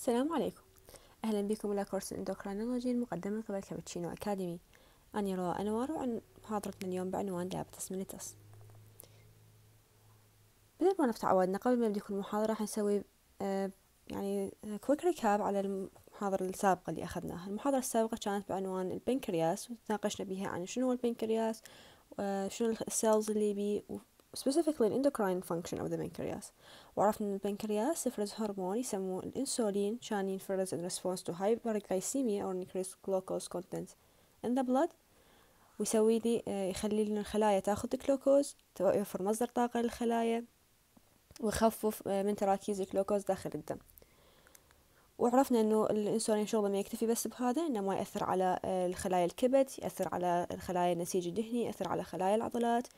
السلام عليكم أهلا بكم إلى كورس الإندوكرينولوجي المقدم من قبل كابتشينو أكاديمي أنا روى أنوار وعن محاضرتنا اليوم بعنوان لعبة تصميم بدل ما نفتح عوادنا قبل ما نبدأ كل محاضرة نسوي آه يعني كويك ريكاب على المحاضرة السابقة اللي أخذناها المحاضرة السابقة كانت بعنوان البنكرياس وتناقشنا بيها عن شنو هو البنكرياس وشنو شنو السيلز اللي بيه specifically the endocrine function of the pancreas وعرفنا أن البنكرياس يفرز هرمون يسموه الأنسولين شان ينفرز in response to hyperglycemia or increased glucose content in the blood ويسوي لي آه، يخلي لنا الخلايا تاخذ الجلوكوز يوفر مصدر طاقة للخلايا ويخفف آه، من تراكيز الجلوكوز داخل الدم وعرفنا انه الانسولين شغله ما يكتفي بس بهذا ما ياثر على آه، الخلايا الكبد ياثر على الخلايا النسيج الدهني ياثر على خلايا العضلات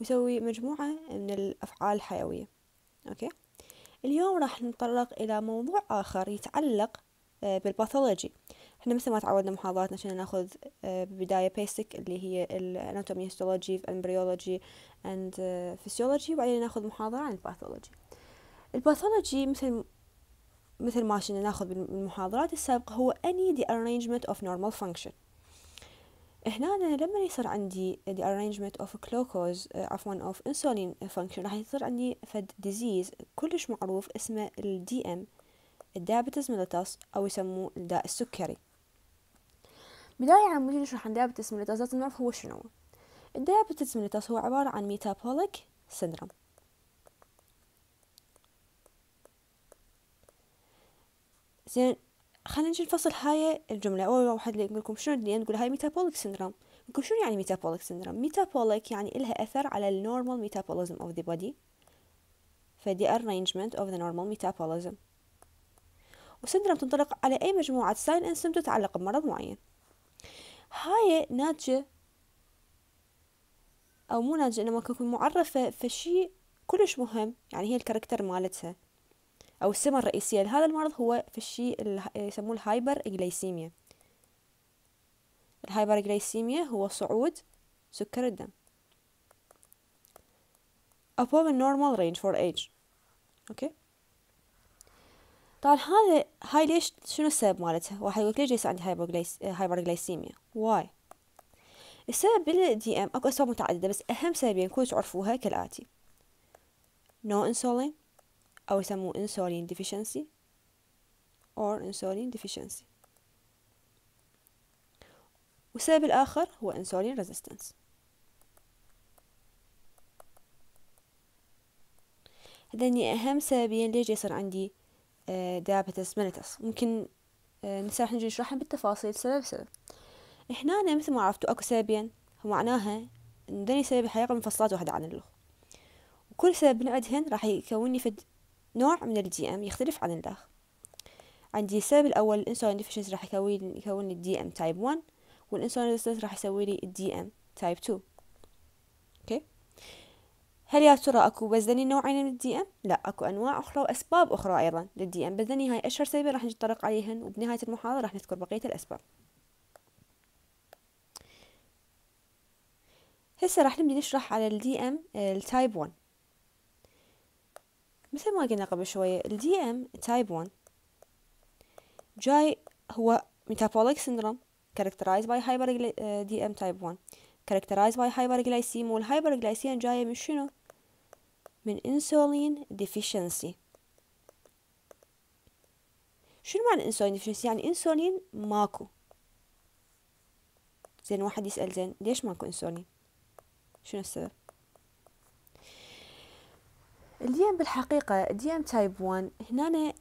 ويسوي مجموعه من الافعال الحيويه اوكي اليوم راح نتطرق الى موضوع اخر يتعلق آه، بالباثولوجي احنا مثل ما تعودنا محاضراتنا كنا ناخذ آه، ببداية بيسك اللي هي الاناتومي هيستولوجي امبريولوجي اند فيسيولوجي وبعدين ناخذ محاضرة عن الباثولوجي الباثولوجي مثل مثل ما شنا ناخذ بالمحاضرات السابقة هو any the arrangement of normal function هنا أنا لما يصير عندي the arrangement of glucose آه، عفوا of insulin function راح يصير عندي فد disease كلش معروف اسمه ال DM diabetes mellitus أو يسموه الداء السكري بداية عن نجي نشرح عن diabetes mellitus لازم نعرف هو شنو الدايابيتس mellitus هو عبارة عن metabolic syndrome زين خلينا نجي نفصل هاي الجملة أول واحد اللي لكم شنو اللي نقول هاي ميتابوليك سيندروم نقول شنو يعني ميتابوليك سيندروم ميتابوليك يعني إلها أثر على النورمال ميتابوليزم أوف ذا بودي فدي arrangement of the normal metabolism وسندروم تنطلق على أي مجموعة ساين انسم تتعلق بمرض معين هاي ناتجة أو مو ناتجة إنما تكون معرفة فشي كلش مهم يعني هي الكاركتر مالتها أو السمة الرئيسية لهذا المرض هو في الشيء اللي آه، يسموه الهايبر جليسيميا الهايبر جليسيميا هو صعود سكر الدم above the normal range for age أوكي طبعا هذا هاي ليش شنو السبب مالتها واحد يقول ليش ليس عندي هايبر آه، جليسيميا واي السبب بالدي ام اكو اسباب متعدده بس اهم سببين كلش تعرفوها كالاتي no insulin أو يسموه insulin deficiency or insulin deficiency والسبب الآخر هو insulin resistance هذين أهم سببين ليش يصير عندي آه، diabetes mellitus ممكن آه، نسا راح نجي نشرحهم بالتفاصيل سبب سبب إحنا أنا مثل ما عرفتوا أكو سببين معناها إن ذني سبب حقيقة مفصلات واحدة عن الأخرى وكل سبب نعدهن راح يكون لي فد نوع من الدي ام يختلف عن الآخر عندي السبب الأول الانسولين ديفيشنس راح يكون يكون لي الدي ام تايب 1 والانسولين ريزيستنس راح يسوي لي الدي ام تايب 2 اوكي هل يا ترى اكو بس ذني نوعين من الدي ام لا اكو انواع اخرى واسباب اخرى ايضا للدي ام بس ذني هاي اشهر سبب راح نتطرق عليهن وبنهايه المحاضره راح نذكر بقيه الاسباب هسه راح نبدي نشرح على الدي ام التايب 1 مثل ما قلنا قبل شوية ال DM type 1 جاي هو metabolic syndrome characterized by hyper DM type 1 characterized by hyperglycemia والhyperglycemia جاية من شنو؟ من insulin deficiency شنو معنى انسولين deficiency؟ يعني انسولين ماكو زين واحد يسأل زين ليش ماكو انسولين شنو السبب الديام بالحقيقة ديام تايب 1 هنا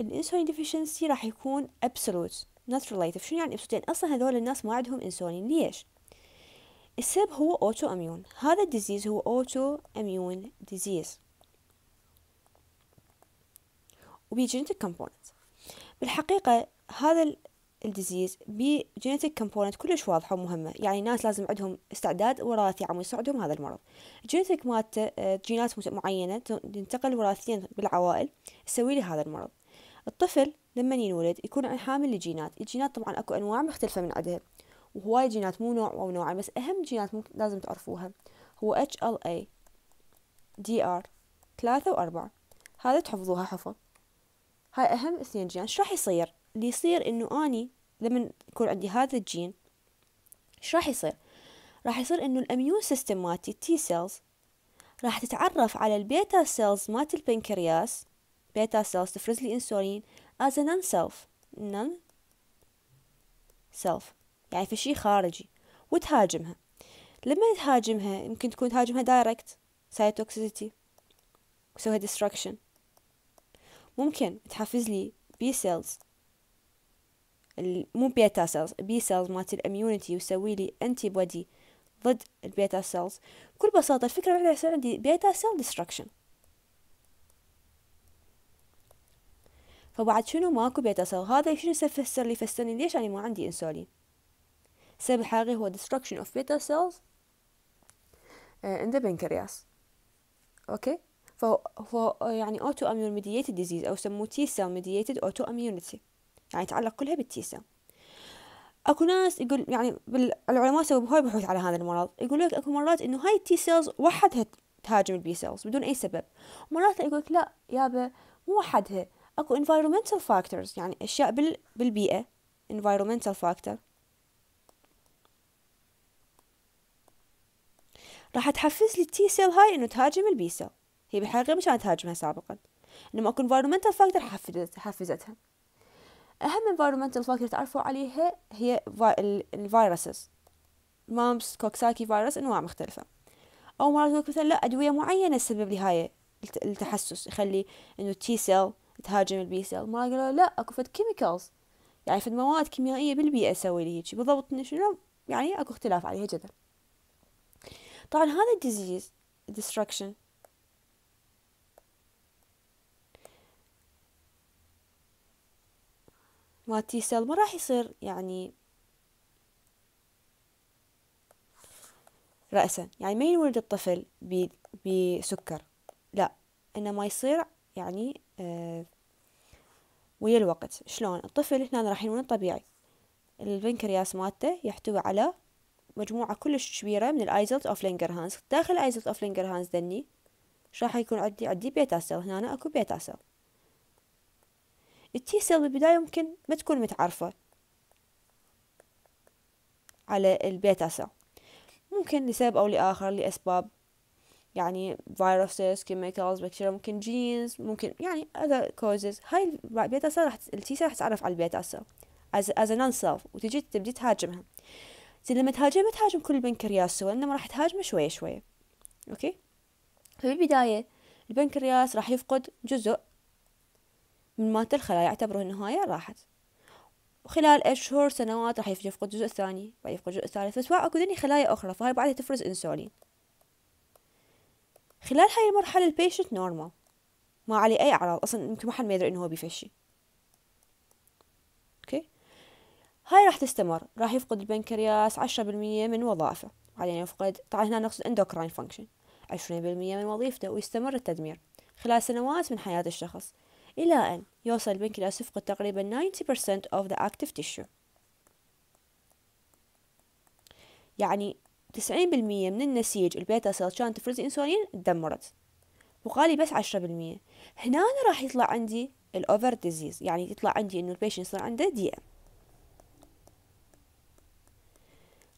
الانسولين ديفيشنسي راح يكون ابسولوت نوت ريليتف شنو يعني ابسولوت يعني اصلا هذول الناس ما عندهم انسولين ليش السبب هو اوتو اميون هذا الديزيز هو اوتو اميون ديزيز وبيجينيتك كومبوننت بالحقيقة هذا الديزيز بجينيتك كومبوننت كلش واضحه ومهمه يعني الناس لازم عندهم استعداد وراثي عم يصعدهم هذا المرض الجينيتك مالته جينات معينه تنتقل وراثيا بالعوائل تسوي له هذا المرض الطفل لما ينولد يكون حامل لجينات الجينات طبعا اكو انواع مختلفه من عدها وهواي جينات مو نوع او نوعين بس اهم جينات ممكن لازم تعرفوها هو HLA DR ثلاثة وأربعة هذا تحفظوها حفظ هاي أهم اثنين جينات شو راح يصير اللي يصير انه اني لما يكون عندي هذا الجين ايش راح يصير راح يصير انه الاميون سيستم مالتي تي سيلز راح تتعرف على البيتا سيلز مالت البنكرياس بيتا سيلز تفرز لي انسولين as a non self سيلف يعني في شيء خارجي وتهاجمها لما تهاجمها يمكن تكون تهاجمها دايركت سايتوكسيتي سوها ديستركشن ممكن تحفز لي بي سيلز مو بيتا سيلز بي سيلز مالت الاميونيتي ويسوي لي انتي بودي ضد البيتا سيلز بكل بساطة الفكرة الوحيدة يصير عندي بيتا سيل ديستركشن فبعد شنو ماكو بيتا سيل هذا شنو يفسر لي فسرني ليش أنا ما عندي انسولين السبب الحقيقي هو destruction of beta cells آه، in the pancreas اوكي فهو يعني autoimmune mediated disease او يسموه T cell mediated autoimmunity يعني تعلق كلها بالتيسا اكو ناس يقول يعني العلماء سووا هواي بحوث على هذا المرض يقول لك اكو مرات انه هاي التي سيلز وحدها تهاجم البي سيلز بدون اي سبب مرات يقول لك لا يابا مو وحدها اكو environmental factors يعني اشياء بال بالبيئه environmental فاكتور راح تحفز لي التي سيل هاي انه تهاجم البي سيل هي بالحقيقه مش كانت تهاجمها سابقا انما اكو environmental فاكتور حفزتها حفزتها أهم environmental factor تعرفوا عليها هي الفيروسز مامس كوكساكي فيروس أنواع مختلفة أو مرات يقولك مثلا لا أدوية معينة تسبب لي هاي التحسس يخلي إنه التي سيل تهاجم البي سيل مرات يقولوا لا أكو فد كيميكالز يعني فد مواد كيميائية بالبيئة تسوي لي هيجي بالضبط شنو يعني أكو اختلاف عليها جدل طبعا هذا الديزيز destruction ما تي سيل ما راح يصير يعني رأسا يعني ما ينولد الطفل بسكر لا إنما يصير يعني آه ويا الوقت شلون الطفل هنا راح ينولد طبيعي البنكرياس مالته يحتوي على مجموعة كلش كبيرة من الايزلت اوف لينجر هانز داخل الايزلت اوف لينجر هانز دني راح يكون عندي عندي بيتا سيل هنا أكو بيتا سيل التي سيل بالبداية ممكن ما تكون متعرفة على البيتا سيل ممكن لسبب أو لآخر لأسباب يعني فيروسز كيميكالز بكتيريا ممكن جينز ممكن يعني other causes هاي البيتا سيل راح التي سيل راح تتعرف على البيتا سيل as, as a non self وتجي تبدي تهاجمها زين لما تهاجمها ما تهاجم كل البنكرياس سوا إنما راح تهاجمه شوية شوية أوكي فبالبداية البنكرياس راح يفقد جزء من مات الخلايا يعتبروا النهاية راحت وخلال أشهر سنوات راح يفقد الجزء الثاني بعد يفقد الجزء الثالث بس اكو ذني خلايا أخرى فهاي بعدها تفرز إنسولين خلال هاي المرحلة البيشنت نورمال ما عليه أي أعراض أصلا يمكن ما حد ما يدري إنه هو بيفشي أوكي هاي راح تستمر راح يفقد البنكرياس عشرة بالمية من وظائفه بعدين يفقد طبعا هنا نقصد اندوكراين فانكشن عشرين بالمية من وظيفته ويستمر التدمير خلال سنوات من حياة الشخص إلى أن يوصل البنكرياس يفقد تقريبا 90% of the active tissue يعني 90% من النسيج البيتا سيل كانت تفرز انسولين تدمرت وقالي بس 10% هنا أنا راح يطلع عندي الاوفر ديزيز يعني يطلع عندي انه البيشن يصير عنده دي ام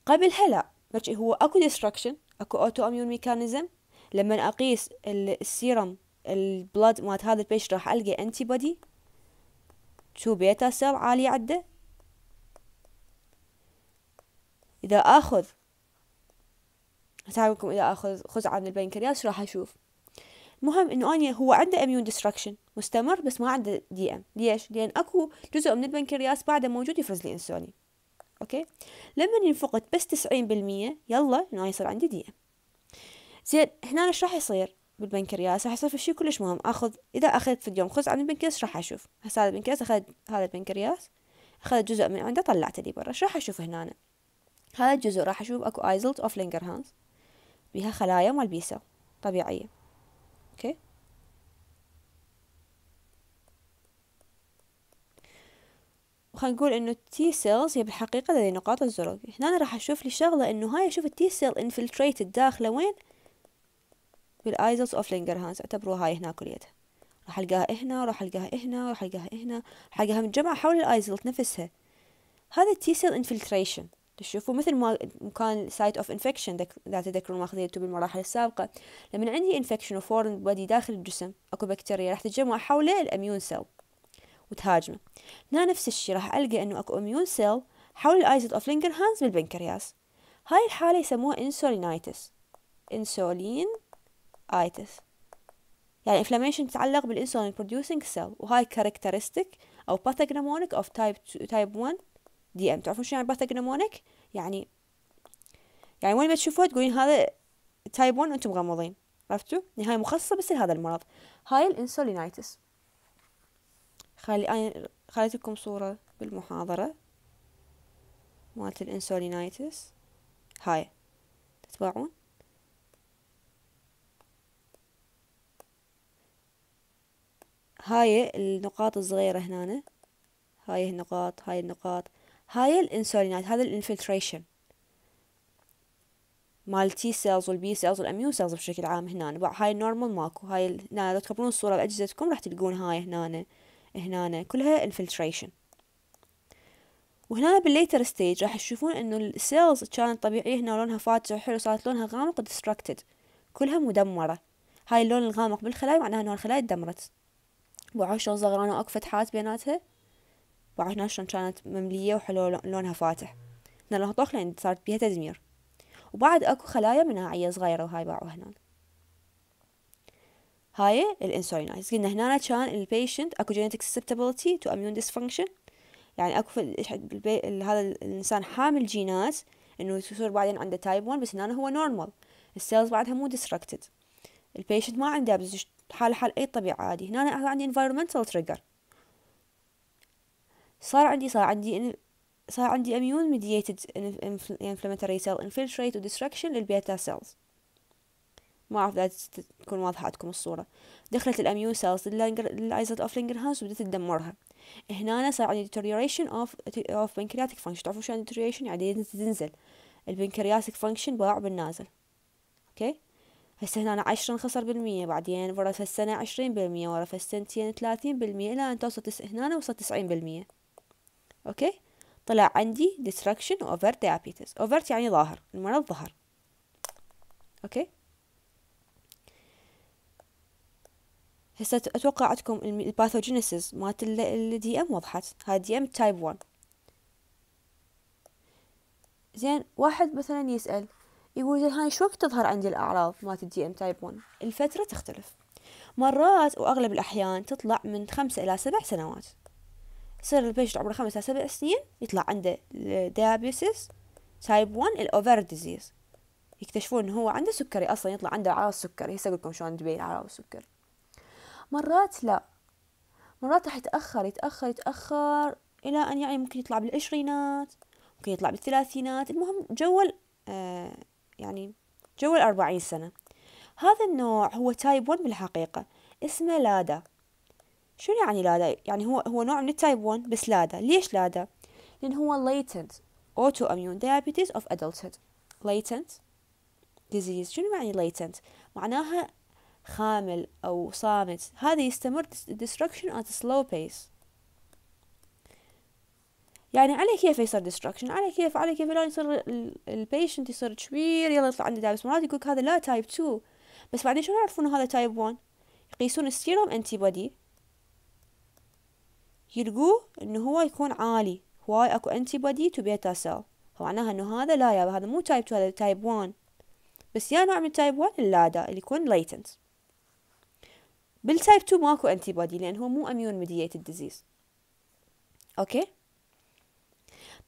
قبلها لا هو اكو ديستركشن اكو اوتو اميون ميكانيزم لما اقيس السيرم البلاد مالت هذا البيش راح القى انتي بودي تو بيتا سيل عالية عنده اذا اخذ لكم اذا اخذ خزعة من البنكرياس راح اشوف المهم انه اني هو عنده اميون ديستركشن مستمر بس ما عنده دي ام ليش لان اكو جزء من البنكرياس بعده موجود يفرز لي انسولين اوكي لما ينفقد بس تسعين بالمية يلا انه يصير عندي دي ام زين هنا ايش راح يصير بالبنكرياس راح يصير في شيء كلش مهم اخذ اذا اخذت اليوم خبز عن البنكرياس راح اشوف هسه هذا البنكرياس اخذ هذا البنكرياس اخذ جزء من عنده طلعته لي برا راح اشوف هنا أنا. هذا الجزء راح اشوف اكو ايزلت اوف لينجر هانز بيها خلايا مال بيسا طبيعيه اوكي وخلينا نقول انه التي سيلز هي بالحقيقه هذه نقاط الزرق هنا راح اشوف لي شغله انه هاي اشوف التي سيل انفلتريتد داخله وين والايزلز اوف لينجرهانس اعتبروها هاي هنا كليتها راح القاها هنا راح القاها هنا راح القاها هنا راح القاها متجمعة حول الايزلت نفسها هذا تي سيل انفلتريشن تشوفوا مثل ما كان سايت اوف انفكشن اذا تذكرون ماخذين خذيته بالمراحل السابقه لما عندي انفكشن وفورن بودي داخل الجسم اكو بكتيريا راح تتجمع حول الاميون سيل وتهاجمه هنا نفس الشيء راح القى انه اكو اميون سيل حول الايزوت اوف لينجر هانز بالبنكرياس هاي الحاله يسموها انسولينايتس انسولين آيتس يعني inflammation تتعلق بالانسولين producing cell وهاي characteristic أو pathognomonic of type 2, type 1 DM تعرفون شو يعني pathognomonic؟ يعني يعني وين ما تشوفوها تقولين هذا type 1 وانتم مغمضين عرفتوا؟ يعني هاي مخصصة بس لهذا المرض هاي الانسولينايتس خلي خليت لكم صورة بالمحاضرة مالت الانسولينايتس هاي تتبعون هاي النقاط الصغيرة هنا هاي النقاط هاي النقاط هاي الانسولينات هذا الانفلتريشن مال تي سيلز والبي سيلز والاميون سيلز بشكل عام هنا هاي النورمال ماكو هاي هنا لو تكبرون الصورة بأجهزتكم راح تلقون هاي هنا هنا كلها انفلتريشن وهنا بالليتر ستيج راح تشوفون انه السيلز كانت طبيعية هنا لونها فاتح وحلو صارت لونها غامق وديستركتد كلها مدمرة هاي اللون الغامق بالخلايا معناها انه الخلايا تدمرت بعرف شلون زغرانة أكو فتحات بيناتها وعرفنا شلون كانت مملية وحلو لونها فاتح لانها لونها طخ لأن صارت بيها تدمير وبعد أكو خلايا مناعية صغيرة وهاي باعوها هنا هاي الانسولينايز قلنا هنا كان البيشنت اكو جينيتك سبتابلتي تو اميون ديسفانكشن يعني اكو هذا الانسان حامل جينات انه يصير بعدين عنده تايب 1 بس هنا هو نورمال السيلز بعدها مو ديستركتد البيشنت ما عنده حال حال أي طبيعة عادي هنا أنا عندي environmental trigger صار عندي صار عندي صار عندي immune mediated inflammatory cell infiltrate و destruction للبيتا cells ما أعرف إذا تكون واضحة عندكم الصورة دخلت الأميون سيلز للأيزات أوف لينجرهانس وبدت تدمرها هنا صار عندي deterioration of of pancreatic function تعرفوا شو يعني deterioration يعني تنزل البنكرياتيك فانكشن باع بالنازل أوكي okay. هسه هنا عشرة انخسر بالمية بعدين ورا هالسنة عشرين بالمية ورا هالسنتين ثلاثين بالمية إلى أن توصل تس... هنا وصل تسعين بالمية أوكي طلع عندي destruction over overt diabetes overt يعني ظاهر المرض ظهر أوكي هسه أتوقع عندكم الباثوجينيسيس مالت دي ام وضحت هاي دي ام تايب 1 زين واحد مثلا يسأل يقول زين هاي شو وقت تظهر عندي الأعراض مالت الدي ام تايب 1 الفترة تختلف مرات وأغلب الأحيان تطلع من خمسة إلى سبع سنوات يصير البيشنت عمره خمسة سبع سنين يطلع عنده الديابيسيس تايب 1 الأوفر ديزيز يكتشفون إن هو عنده سكري أصلا يطلع عنده أعراض سكري هسه أقول لكم شلون تبين أعراض السكري مرات لا مرات راح يتأخر يتأخر يتأخر إلى أن يعني ممكن يطلع بالعشرينات ممكن يطلع بالثلاثينات المهم جو آه يعني جو الأربعين سنة هذا النوع هو تايب 1 بالحقيقة اسمه لادا شنو يعني لادا؟ يعني هو هو نوع من التايب 1 بس لادا ليش لادا؟ لأن هو latent autoimmune diabetes of adulthood latent disease شنو يعني latent؟ معناها خامل أو صامت هذا يستمر destruction at a slow pace يعني على كيف يصير ديستركشن على كيف على كيف لا يصير البيشنت يصير كبير يلا يطلع عنده دايبس مرات يقولك هذا لا تايب 2 بس بعدين شلون يعرفون هذا تايب 1 يقيسون السيروم انتي بودي يلقوه انه هو يكون عالي هواي اكو انتي بودي تو بيتا سيل فمعناها انه هذا لا يا هذا مو تايب 2 هذا تايب 1 بس يا نوع من تايب 1 اللا دا اللي يكون ليتنت بالتايب 2 ماكو انتي بودي لان هو مو اميون ميديتد ديزيز اوكي okay.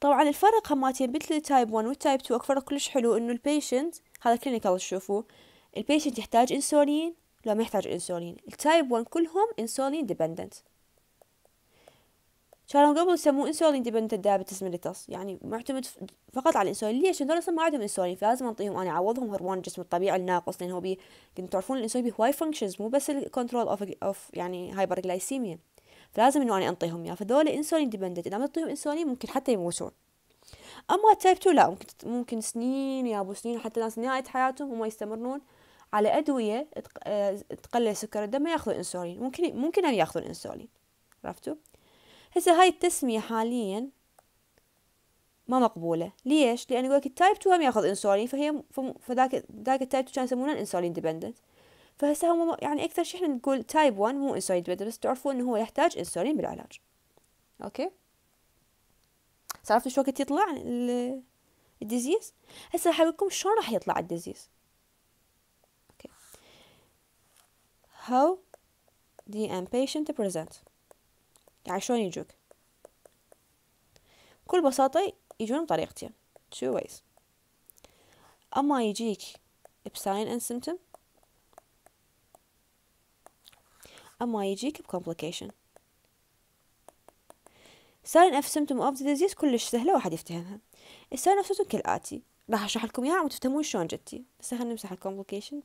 طبعا الفرق هماتين مثل التايب 1 والتايب 2 فرق كلش حلو انه البيشنت هذا كلينيكال تشوفوه البيشنت يحتاج انسولين لو ما يحتاج انسولين التايب 1 كلهم انسولين ديبندنت كانوا قبل يسموه انسولين ديبندنت دايبتس ميليتس يعني معتمد فقط على الانسولين ليش هذول اصلا ما عندهم انسولين فلازم انطيهم انا اعوضهم هرمون الجسم الطبيعي الناقص لانه هو بي تعرفون الانسولين بي هواي فانكشنز مو بس الكنترول اوف يعني هايبر جلايسيميا فلازم انه انا انطيهم اياه فذول انسولين ديبندنت اذا ما تعطيهم انسولين ممكن حتى يموتون اما التايب 2 لا ممكن ممكن سنين يابو سنين حتى ناس نهايه حياتهم هم يستمرون على ادويه آه، تقلل سكر الدم ياخذوا انسولين ممكن ممكن ان ياخذوا انسولين عرفتوا هسه هاي التسميه حاليا ما مقبوله ليش لان يقول لك التايب 2 هم ياخذ انسولين فهي فذاك ذاك التايب 2 كانوا يسمونه الانسولين ديبندنت فهسه هو يعني أكثر شيء إحنا نقول تايب 1 مو انسولين ديبندنت بس تعرفوا إنه هو يحتاج انسولين بالعلاج أوكي عرفتوا شو وقت يطلع الديزيز هسه راح أقول لكم شلون راح يطلع الديزيز أوكي how the بيشنت um, present يعني شلون يجوك بكل بساطة يجون بطريقتين two ways أما يجيك بساين and symptom أما يجيك بكومبليكيشن sign اف symptom اوف ديزيز كلش سهلة واحد يفتهمها الsign اف symptom كالآتي راح أشرح لكم إياها وتفهمون شلون جتي بس خلينا نمسح الكومبليكيشن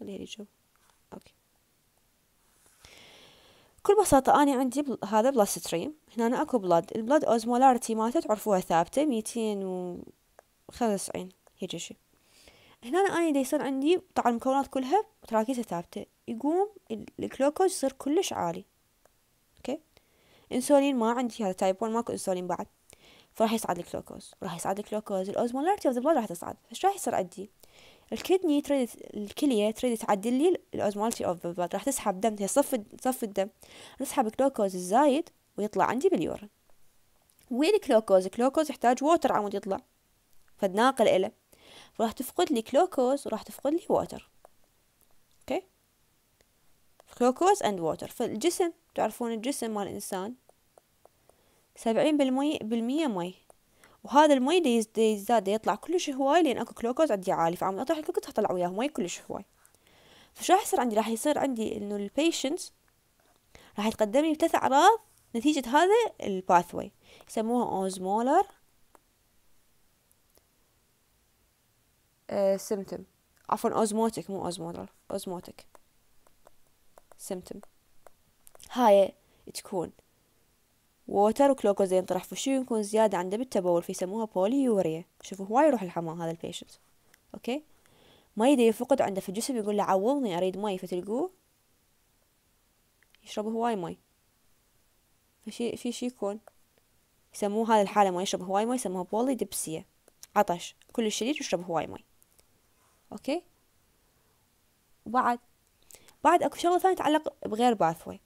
خليها لي جو أوكي بكل بساطة أنا عندي بل... هذا بلاد ستريم هنا أنا أكو بلاد البلاد أوزمولارتي ما تعرفوها ثابتة ميتين وخمسة وتسعين هيك شي هنا أنا دا يصير عندي طبعا المكونات كلها تراكيزها ثابتة يقوم الجلوكوز يصير كلش عالي أوكي انسولين ما عندي هذا تايب 1 ماكو انسولين بعد فراح يصعد الجلوكوز راح يصعد الجلوكوز الأوزمولارتي اوف ذا بلاد راح تصعد فايش راح يصير عندي الكدني تريد الكلية تريد تعدل لي الاوزمالتي أوف ذا بلاد راح تسحب دم هي تصفي صف الدم نسحب جلوكوز الزايد ويطلع عندي باليورين وين الكلوكوز الكلوكوز يحتاج ووتر عمود يطلع فناقل إله فراح تفقد لي كلوكوز وراح تفقد لي ووتر اوكي كلوكوز اند ووتر فالجسم تعرفون الجسم مال الإنسان سبعين بالمية مي وهذا المي دي يزداد يطلع كلش هواي لان اكو كلوكوز عندي عالي فعم اطرح الجلوكوز اطلع وياه مي كلش هواي فشو راح يصير عندي راح يصير عندي انه البيشنت راح يتقدم لي بثلاث اعراض نتيجة هذا الباثوي يسموها اوزمولر آه، سمتم عفوا اوزموتك مو اوزمولر اوزموتك سمتم هاي تكون ووتر وكلوكوز ينطرح في شو يكون زيادة عنده بالتبول فيسموها بوليوريا شوفوا هواي يروح الحمام هذا البيشنت أوكي ما يدي يفقد عنده في الجسم يقول له عوضني أريد مي فتلقوه يشرب هواي مي فشي في شي يكون يسموه هذا الحالة ما يشرب هواي مي يسموها بولي ديبسية عطش كل شديد يشرب هواي مي أوكي وبعد بعد اكو شغله ثانيه تتعلق بغير باثوي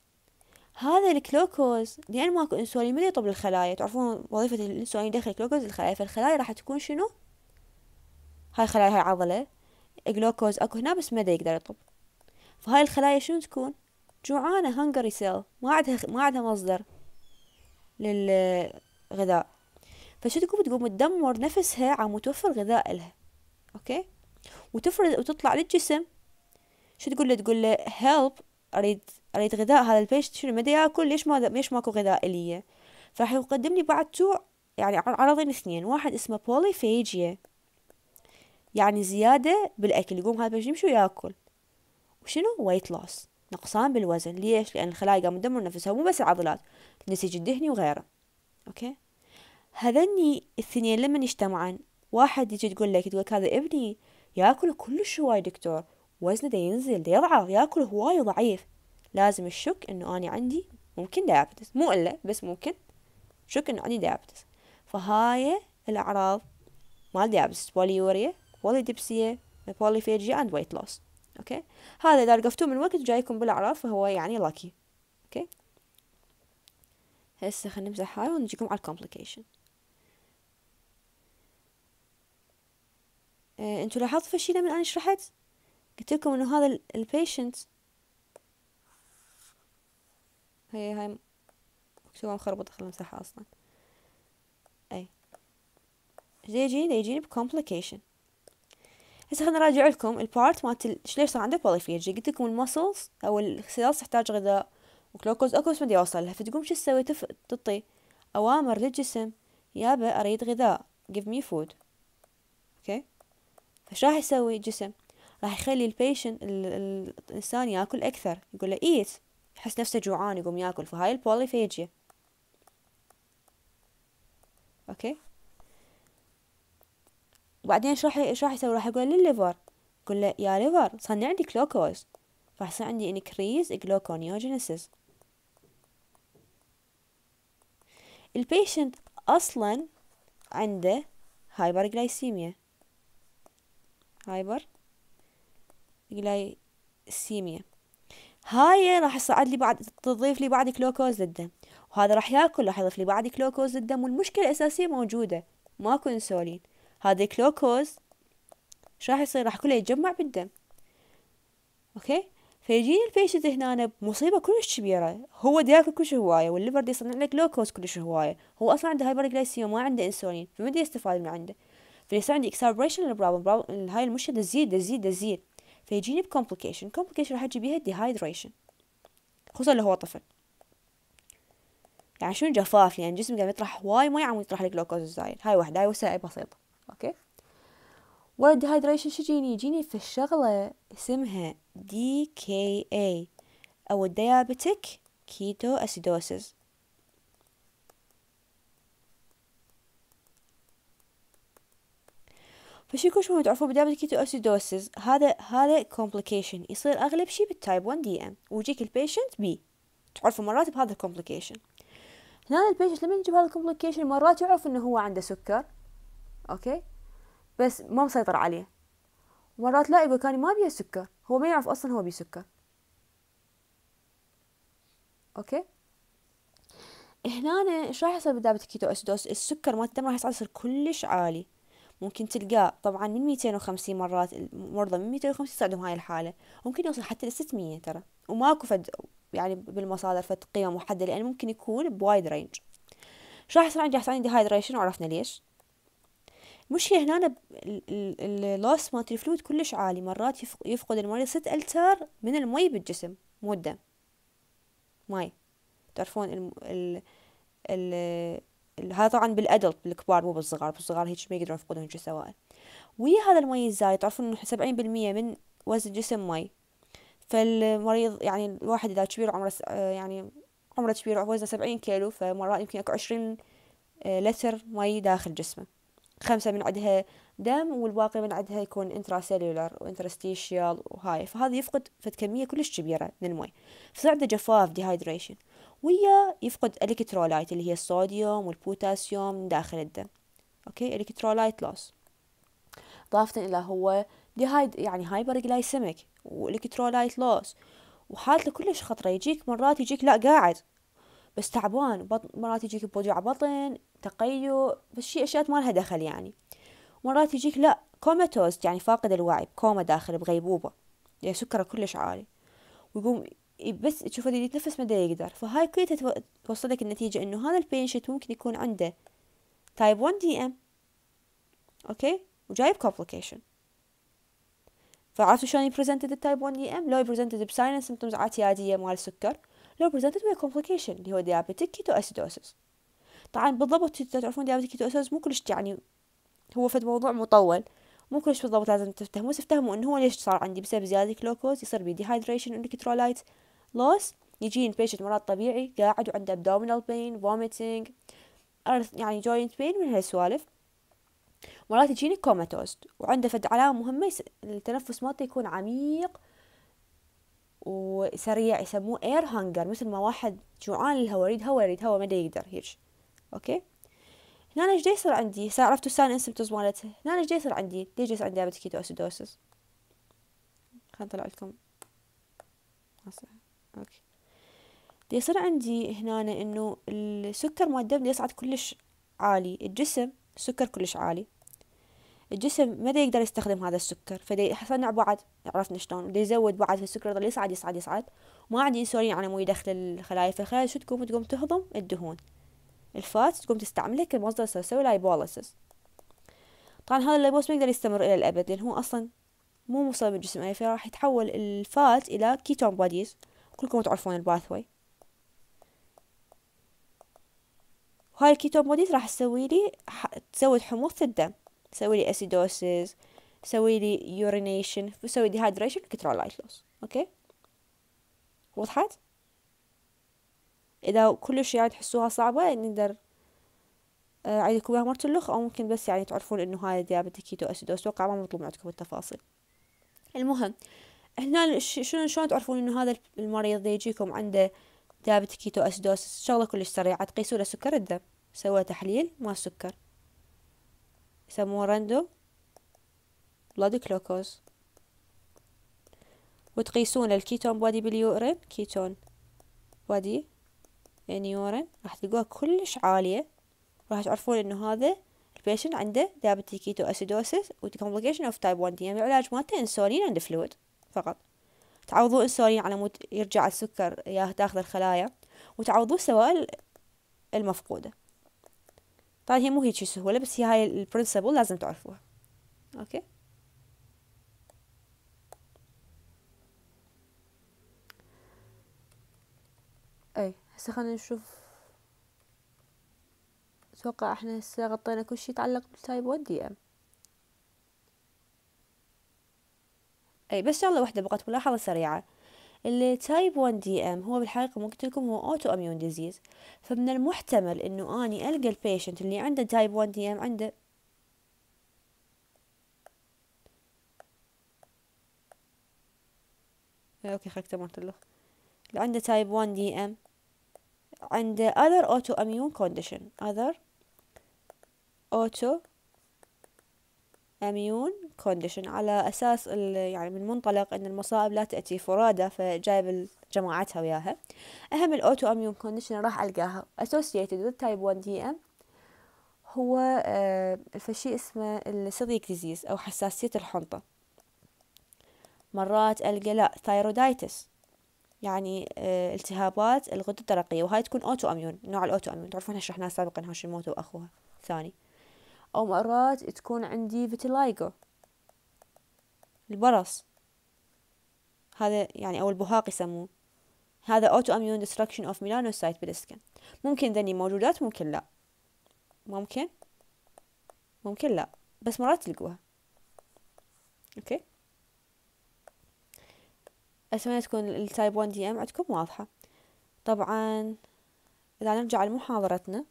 هذا الكلوكوز لأن ماكو انسولين من يطب الخلايا تعرفون وظيفة الانسولين داخل الكلوكوز الخلايا فالخلايا راح تكون شنو هاي خلايا هاي عضلة جلوكوز اكو هنا بس ما يقدر يطب فهاي الخلايا شنو تكون جوعانة هنجري سيل ما عندها ما عندها مصدر للغذاء فشو تقوم تقوم تدمر نفسها عم توفر غذاء لها اوكي وتفرز وتطلع للجسم شو تقول له تقول له help اريد اريد غذاء هذا البيش شنو ما ياكل ليش ما ليش ماكو غذاء لي فراح يقدم لي بعد تو يعني عرضين اثنين واحد اسمه بوليفيجيا يعني زيادة بالأكل يقوم هذا البيشنت يمشي وياكل وشنو ويت لوس نقصان بالوزن ليش لأن الخلايا قام تدمر نفسها مو بس العضلات النسيج الدهني وغيره أوكي هذني الثنين لما يجتمعن واحد يجي تقول لك تقول هذا ابني ياكل كلش هواي دكتور وزنه دا ينزل دا يضعف ياكل هواي ضعيف لازم الشك انه انا عندي ممكن دايابتس مو الا بس ممكن شك انه عندي دايابتس فهاي الاعراض مال دايابتس بوليوريا بوليديبسيا بوليفيجيا اند ويت لوس اوكي هذا اذا وقفتوه من وقت جايكم بالاعراض فهو يعني لاكي اوكي هسه خلينا نمزح هاي ونجيكم على الكومبليكيشن انتو لاحظتوا فشي لما انا شرحت قلت لكم انه هذا البيشنت هي هاي مكتوبة مخربطة خل امسحها اصلا اي ايش يجيني يجيني بكومبليكيشن هسه خلنا نراجع لكم البارت مالت ليش صار عندك بوليفيجي قلت لكم المسلز او السيلز تحتاج غذاء وكلوكوز اكو بس ما يوصل لها فتقوم شو تسوي تف... تعطي اوامر للجسم يابا اريد غذاء give me food اوكي okay. فش راح يسوي الجسم راح يخلي البيشن الإنسان ياكل أكثر يقول له إيت يحس نفسه جوعان يقوم ياكل فهاي البوليفيجيا أوكي وبعدين ايش راح ايش راح يسوي راح يقول للليفر يقول له يا ليفر صار عندي جلوكوز راح يصير عندي انكريز جلوكونيوجينيسيس البيشنت اصلا عنده هايبر جلايسيميا هايبر جلايسيميا هاي راح يصعد لي بعد تضيف لي بعد كلوكوز للدم وهذا راح ياكل راح يضيف لي بعد كلوكوز للدم والمشكلة الأساسية موجودة ماكو انسولين هذا الجلوكوز ايش راح يصير راح كله يتجمع بالدم اوكي فيجيني البيشنت هنا بمصيبه كلش كبيره هو دا ياكل كلش هوايه والليفر دي يصنع لك جلوكوز كلش هوايه هو اصلا عنده جلايسيميا ما عنده انسولين فما يستفاد من عنده فيصير عندي اكسبريشن البروبلم هاي المشكله تزيد تزيد تزيد فيجيني بكومبليكيشن كومبليكيشن راح بيها ديهايدريشن خصوصا لو هو طفل يعني شنو جفاف يعني جسمك قاعد يطرح هواي مي عم يطرح الجلوكوز الزايد هاي واحدة هاي وسائل بسيطة اوكي ولا ديهايدريشن شو يجيني يجيني في الشغلة اسمها دي كي اي او الديابتك كيتو اسيدوسيس فشي كل شوي تعرفوا بدابل الكيتو أسيدوسيز هذا هذا كومبليكيشن يصير أغلب شي بالتايب 1 دي ام ويجيك البيشنت بي تعرفوا مرات بهذا الكومبليكيشن هنا البيشنت لما يجي بهذا الكومبليكيشن مرات يعرف انه هو عنده سكر اوكي بس ما مسيطر عليه مرات لا يقول كان ما بيه سكر هو ما يعرف اصلا هو بيه سكر اوكي هنا ايش راح يصير بالدابة الكيتو اسيدوس السكر مالته راح يصير كلش عالي ممكن تلقاه طبعا من 250 مرات المرضى من 250 صعدهم هاي الحالة ممكن يوصل حتى ل 600 ترى وماكو فد يعني بالمصادر فد قيمة محددة لأن ممكن يكون بوايد رينج شو راح يصير عندي راح عندي هايدريشن وعرفنا ليش مش هي هنا اللوس مالت الفلويد كلش عالي مرات يفقد المريض ست ألتار من المي بالجسم مو الدم ماي تعرفون ال ال هذا طبعا بالادلت بالكبار مو بالصغار بالصغار هيك ما يقدرون يفقدون هيك السوائل ويا هذا المي الزايد تعرفون انه سبعين بالمية من وزن الجسم مي فالمريض يعني الواحد اذا كبير عمره آه، يعني عمره كبير وزنه سبعين كيلو فمرات يمكن اكو عشرين آه، لتر مي داخل جسمه خمسة من عندها دم والباقي من عندها يكون انتراسيلولر وانترستيشيال وهاي فهذا يفقد فد كمية كلش كبيرة من المي فصير عنده جفاف ديهايدريشن ويا يفقد الكترولايت اللي هي الصوديوم والبوتاسيوم من داخل الدم اوكي الكترولايت لوس ضافة الى هو ديهايد يعني هايبر جلايسيميك والكترولايت لوس وحالته كلش خطرة يجيك مرات يجيك لا قاعد بس تعبان مرات يجيك بوجع بطن تقيؤ بس شي اشياء ما لها دخل يعني مرات يجيك لا كوماتوز يعني فاقد الوعي كوما داخل بغيبوبة يعني سكره كلش عالي ويقوم بس تشوف اللي يتنفس مدى يقدر فهاي كلها توصلك النتيجة انه هذا البيشنت ممكن يكون عنده تايب 1 دي ام اوكي وجايب complication فعرفتوا شلون يبرزنتد التايب 1 دي ام لو يبرزنتد بساين سمتمز اعتيادية مال السكر لو برزنتد ويا كومبليكيشن اللي هو diabetic ketoacidosis طبعا بالضبط تعرفون diabetic اسيدوسس مو كلش يعني هو فد موضوع مطول مو كلش بالضبط لازم تفتهموا بس افتهموا انه هو ليش صار عندي بسبب زيادة الجلوكوز يصير بي ديهايدريشن اندكترولايت لوس يجين بيشنت مرض طبيعي قاعد وعنده ابدومينال بين vomiting يعني جوينت بين من هالسوالف مرات يجيني كوماتوز وعنده فد علامة مهمة يس... التنفس مالته يكون عميق وسريع يسموه اير هانجر مثل ما واحد جوعان الهواء يريد هواء يريد هواء ما يقدر هيك اوكي هنا ايش يصير عندي عرفتوا سان انسبتوز مالته هنا ايش يصير عندي ليش يصير عندي دايبتيكيتو اسيدوسس خلنا نطلع لكم أصلاً. أوكي يصير عندي هنا إنه السكر مال الدم يصعد كلش عالي الجسم السكر كلش عالي الجسم ما يقدر يستخدم هذا السكر فدي يصنع بعد عرفنا شلون بده يزود بعد في السكر يضل يصعد يصعد يصعد وما عندي انسولين على يعني مو يدخل الخلايا فالخلايا شو تقوم تقوم تهضم الدهون الفات تقوم تستعمله كمصدر تسوي لايبوليسس طبعا هذا اللايبوليس ما يقدر يستمر الى الابد لان هو اصلا مو مصاب بالجسم اي يعني فراح يتحول الفات الى كيتون بوديز كلكم تعرفون الباثوي وهاي الكيتون بوديز راح تسوي لي تزود حموضة الدم تسوي لي اسيدوسيس تسوي لي يورينيشن تسوي دي كنترول لايت لوس اوكي وضحت اذا كل شيء يعني تحسوها صعبة نقدر اعيدكم آه، اياها مرة اللخ او ممكن بس يعني تعرفون انه هاي ديابتي كيتو اسيدوس اتوقع ما مطلوب عندكم التفاصيل المهم هنا شلون شلون تعرفون انه هذا المريض يجيكم عنده دابت كيتو اسدوس شغله كلش سريعه تقيسوا له سكر الدم سوى تحليل ما سكر يسموه راندو بلاد كلوكوز وتقيسون الكيتون بودي باليورين كيتون بودي ان يعني يورين راح تلقوها كلش عالية راح تعرفون انه هذا البيشنت عنده دابت كيتو اسيدوسيس وكومبليكيشن اوف تايب 1 دي يعني العلاج مالته انسولين اند فلويد فقط تعوضوه الانسولين على مود يرجع السكر يا تاخذ الخلايا وتعوضوه السوائل المفقودة طبعا هي مو هيك سهولة بس هي هاي البرنسبل لازم تعرفوها اوكي اي هسه خلينا نشوف اتوقع احنا هسه غطينا كل شيء يتعلق بالتايب 1 دي ام اي بس شغله واحده بقت ملاحظه سريعه اللي تايب 1 دي ام هو بالحقيقه مو قلت لكم هو اوتو اميون ديزيز فمن المحتمل انه اني القى البيشنت اللي عنده تايب 1 دي ام عنده إيه، اوكي خرجته مرتلخ اللي عنده تايب 1 دي ام عنده other autoimmune condition other auto اميون كونديشن على اساس يعني من منطلق ان المصائب لا تاتي فرادى فجايب جماعتها وياها اهم الاوتو اميون كونديشن راح القاها اسوسييتد وذ تايب 1 دي ام هو الفشي آه، اسمه السيليك ديزيز او حساسيه الحنطه مرات القى لا ثايرودايتس يعني آه، التهابات الغدة الدرقية وهاي تكون أوتو أميون نوع الأوتو أميون تعرفون شرحناها سابقا هاشيموتو وأخوها ثاني أو مرات تكون عندي فيتيلايجو البرص هذا يعني أو البهاق يسموه هذا أوتو أميون ديستركشن أوف ميلانوسايت بالسكن ممكن ذني موجودات ممكن لا ممكن ممكن لا بس مرات تلقوها أوكي أتمنى تكون التايب 1 دي أم عندكم واضحة طبعا إذا نرجع لمحاضرتنا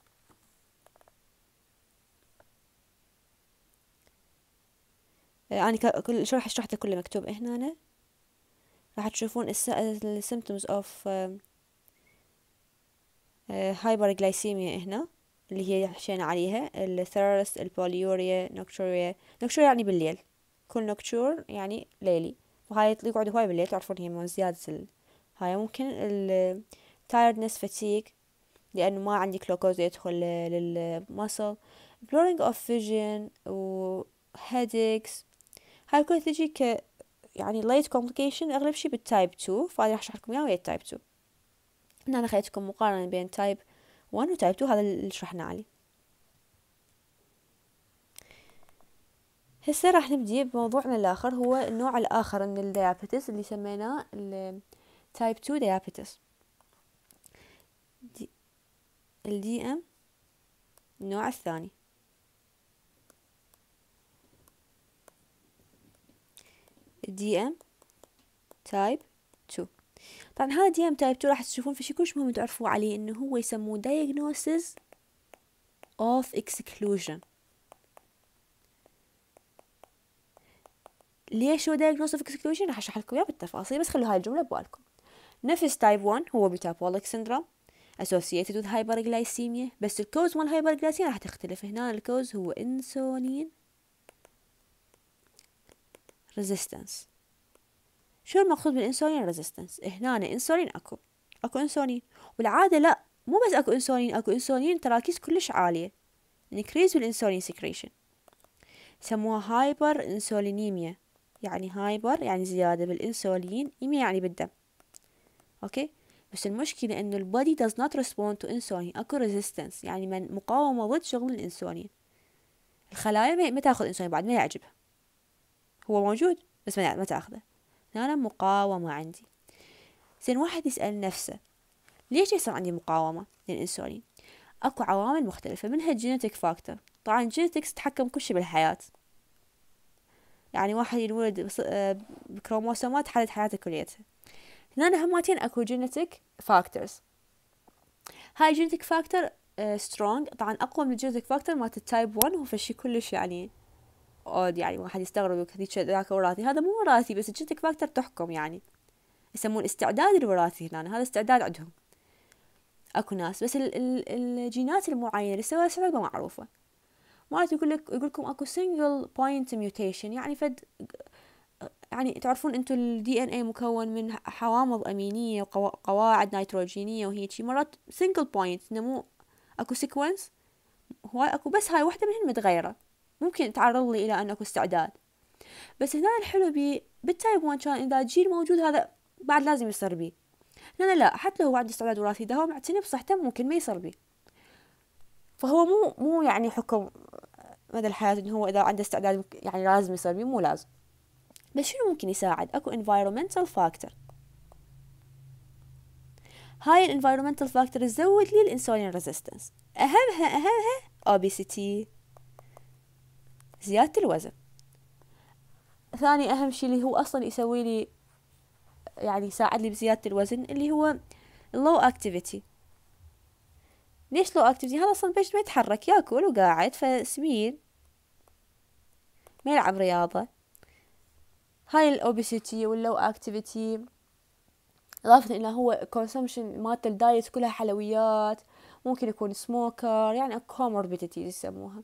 أنا يعني كل شو راح شرحت كله مكتوب إيه هنا راح تشوفون السيمتومز اوف هايبرغلايسيميا هنا اللي هي حشينا عليها الثيرست البوليوريا نوكتوريا نوكتوريا يعني بالليل كل نوكتور يعني ليلي وهاي يقعد هواي بالليل تعرفون هي من زيادة ال... هاي ممكن ال tiredness fatigue لأنه ما عندي جلوكوز يدخل للمصل blurring of vision و headaches هاي كلها تجي ك يعني late complication أغلب شي بالتايب 2 فهذا راح أشرح لكم إياه ويا التايب 2 هنا أنا خليتكم مقارنة بين تايب 1 وتايب 2 هذا اللي شرحنا عليه هسه راح نبدي بموضوعنا الآخر هو النوع الآخر من الديابيتس اللي سميناه التايب 2 ديابيتس الدي ام النوع الثاني دي ام تايب 2 طبعا هذا دي ام تايب 2 راح تشوفون في شيء كلش مهم تعرفوا عليه انه هو يسموه diagnosis of exclusion ليش هو diagnosis of exclusion راح اشرح لكم اياه بالتفاصيل بس خلوا هاي الجمله ببالكم نفس تايب 1 هو metabolic syndrome associated with hyperglycemia بس الكوز مال hyperglycemia راح تختلف هنا الكوز هو انسولين ريزيستنس شو المقصود بالانسولين ريزيستنس إيه، هنا انسولين اكو اكو انسولين والعاده لا مو بس اكو انسولين اكو انسولين تراكيز كلش عاليه انكريز بالانسولين سكريشن يسموها هايبر انسولينيميا يعني هايبر يعني زياده بالانسولين ايميا يعني بالدم اوكي بس المشكله انه body does not respond to insulin اكو resistance يعني من مقاومه ضد شغل الانسولين الخلايا ما تاخذ انسولين بعد ما يعجبها هو موجود بس ما تاخذه هنا مقاومة عندي زين واحد يسأل نفسه ليش يصير عندي مقاومة للإنسولين أكو عوامل مختلفة منها الجينيتك فاكتور طبعا الجينيتكس تتحكم كل شيء بالحياة يعني واحد ينولد آه، بكروموسومات حالة حياته كليتها هنا هماتين أكو جينيتك فاكتورز هاي جينيتك فاكتور سترونج طبعا أقوى من الجينيتك فاكتور مالت التايب 1 فشي كلش يعني اود يعني واحد يستغرب هذيك ذاك وراثي هذا مو وراثي بس جينتك فاكتور تحكم يعني يسمون استعداد الوراثي هنا هذا استعداد عندهم اكو ناس بس ال ال الجينات المعينه لسه صعوبه معروفه مرات يقول لك يقول لكم اكو سنجل بوينت ميوتيشن يعني فد يعني تعرفون انتم الدي ان اي مكون من حوامض امينيه وقواعد نيتروجينيه شي مرات سنجل بوينت مو اكو سيكونس هواي اكو بس هاي وحده منهن متغيره ممكن تعرض لي إلى أن أكو استعداد بس هنا الحلو بي بالتايب 1 كان إذا جيل موجود هذا بعد لازم يصير بي لا لا حتى لو هو عنده استعداد وراثي ده هو معتني بصحته ممكن ما يصير بي فهو مو مو يعني حكم مدى الحياة إنه هو إذا عنده استعداد يعني لازم يصير بي مو لازم بس شنو ممكن يساعد أكو environmental factor هاي الانفايرمنتال فاكتور تزود لي الانسولين ريزيستنس اهمها اهمها obesity زيادة الوزن ثاني أهم شيء اللي هو أصلا يسوي لي يعني يساعد لي بزيادة الوزن اللي هو اللو اكتيفيتي ليش لو اكتيفيتي هذا اصلا بيش ما يتحرك ياكل وقاعد فسمين ما يلعب رياضة هاي الاوبسيتي واللو اكتيفيتي إضافة إلى هو كونسومشن مالت الدايت كلها حلويات ممكن يكون سموكر يعني كوموربيتيز يسموها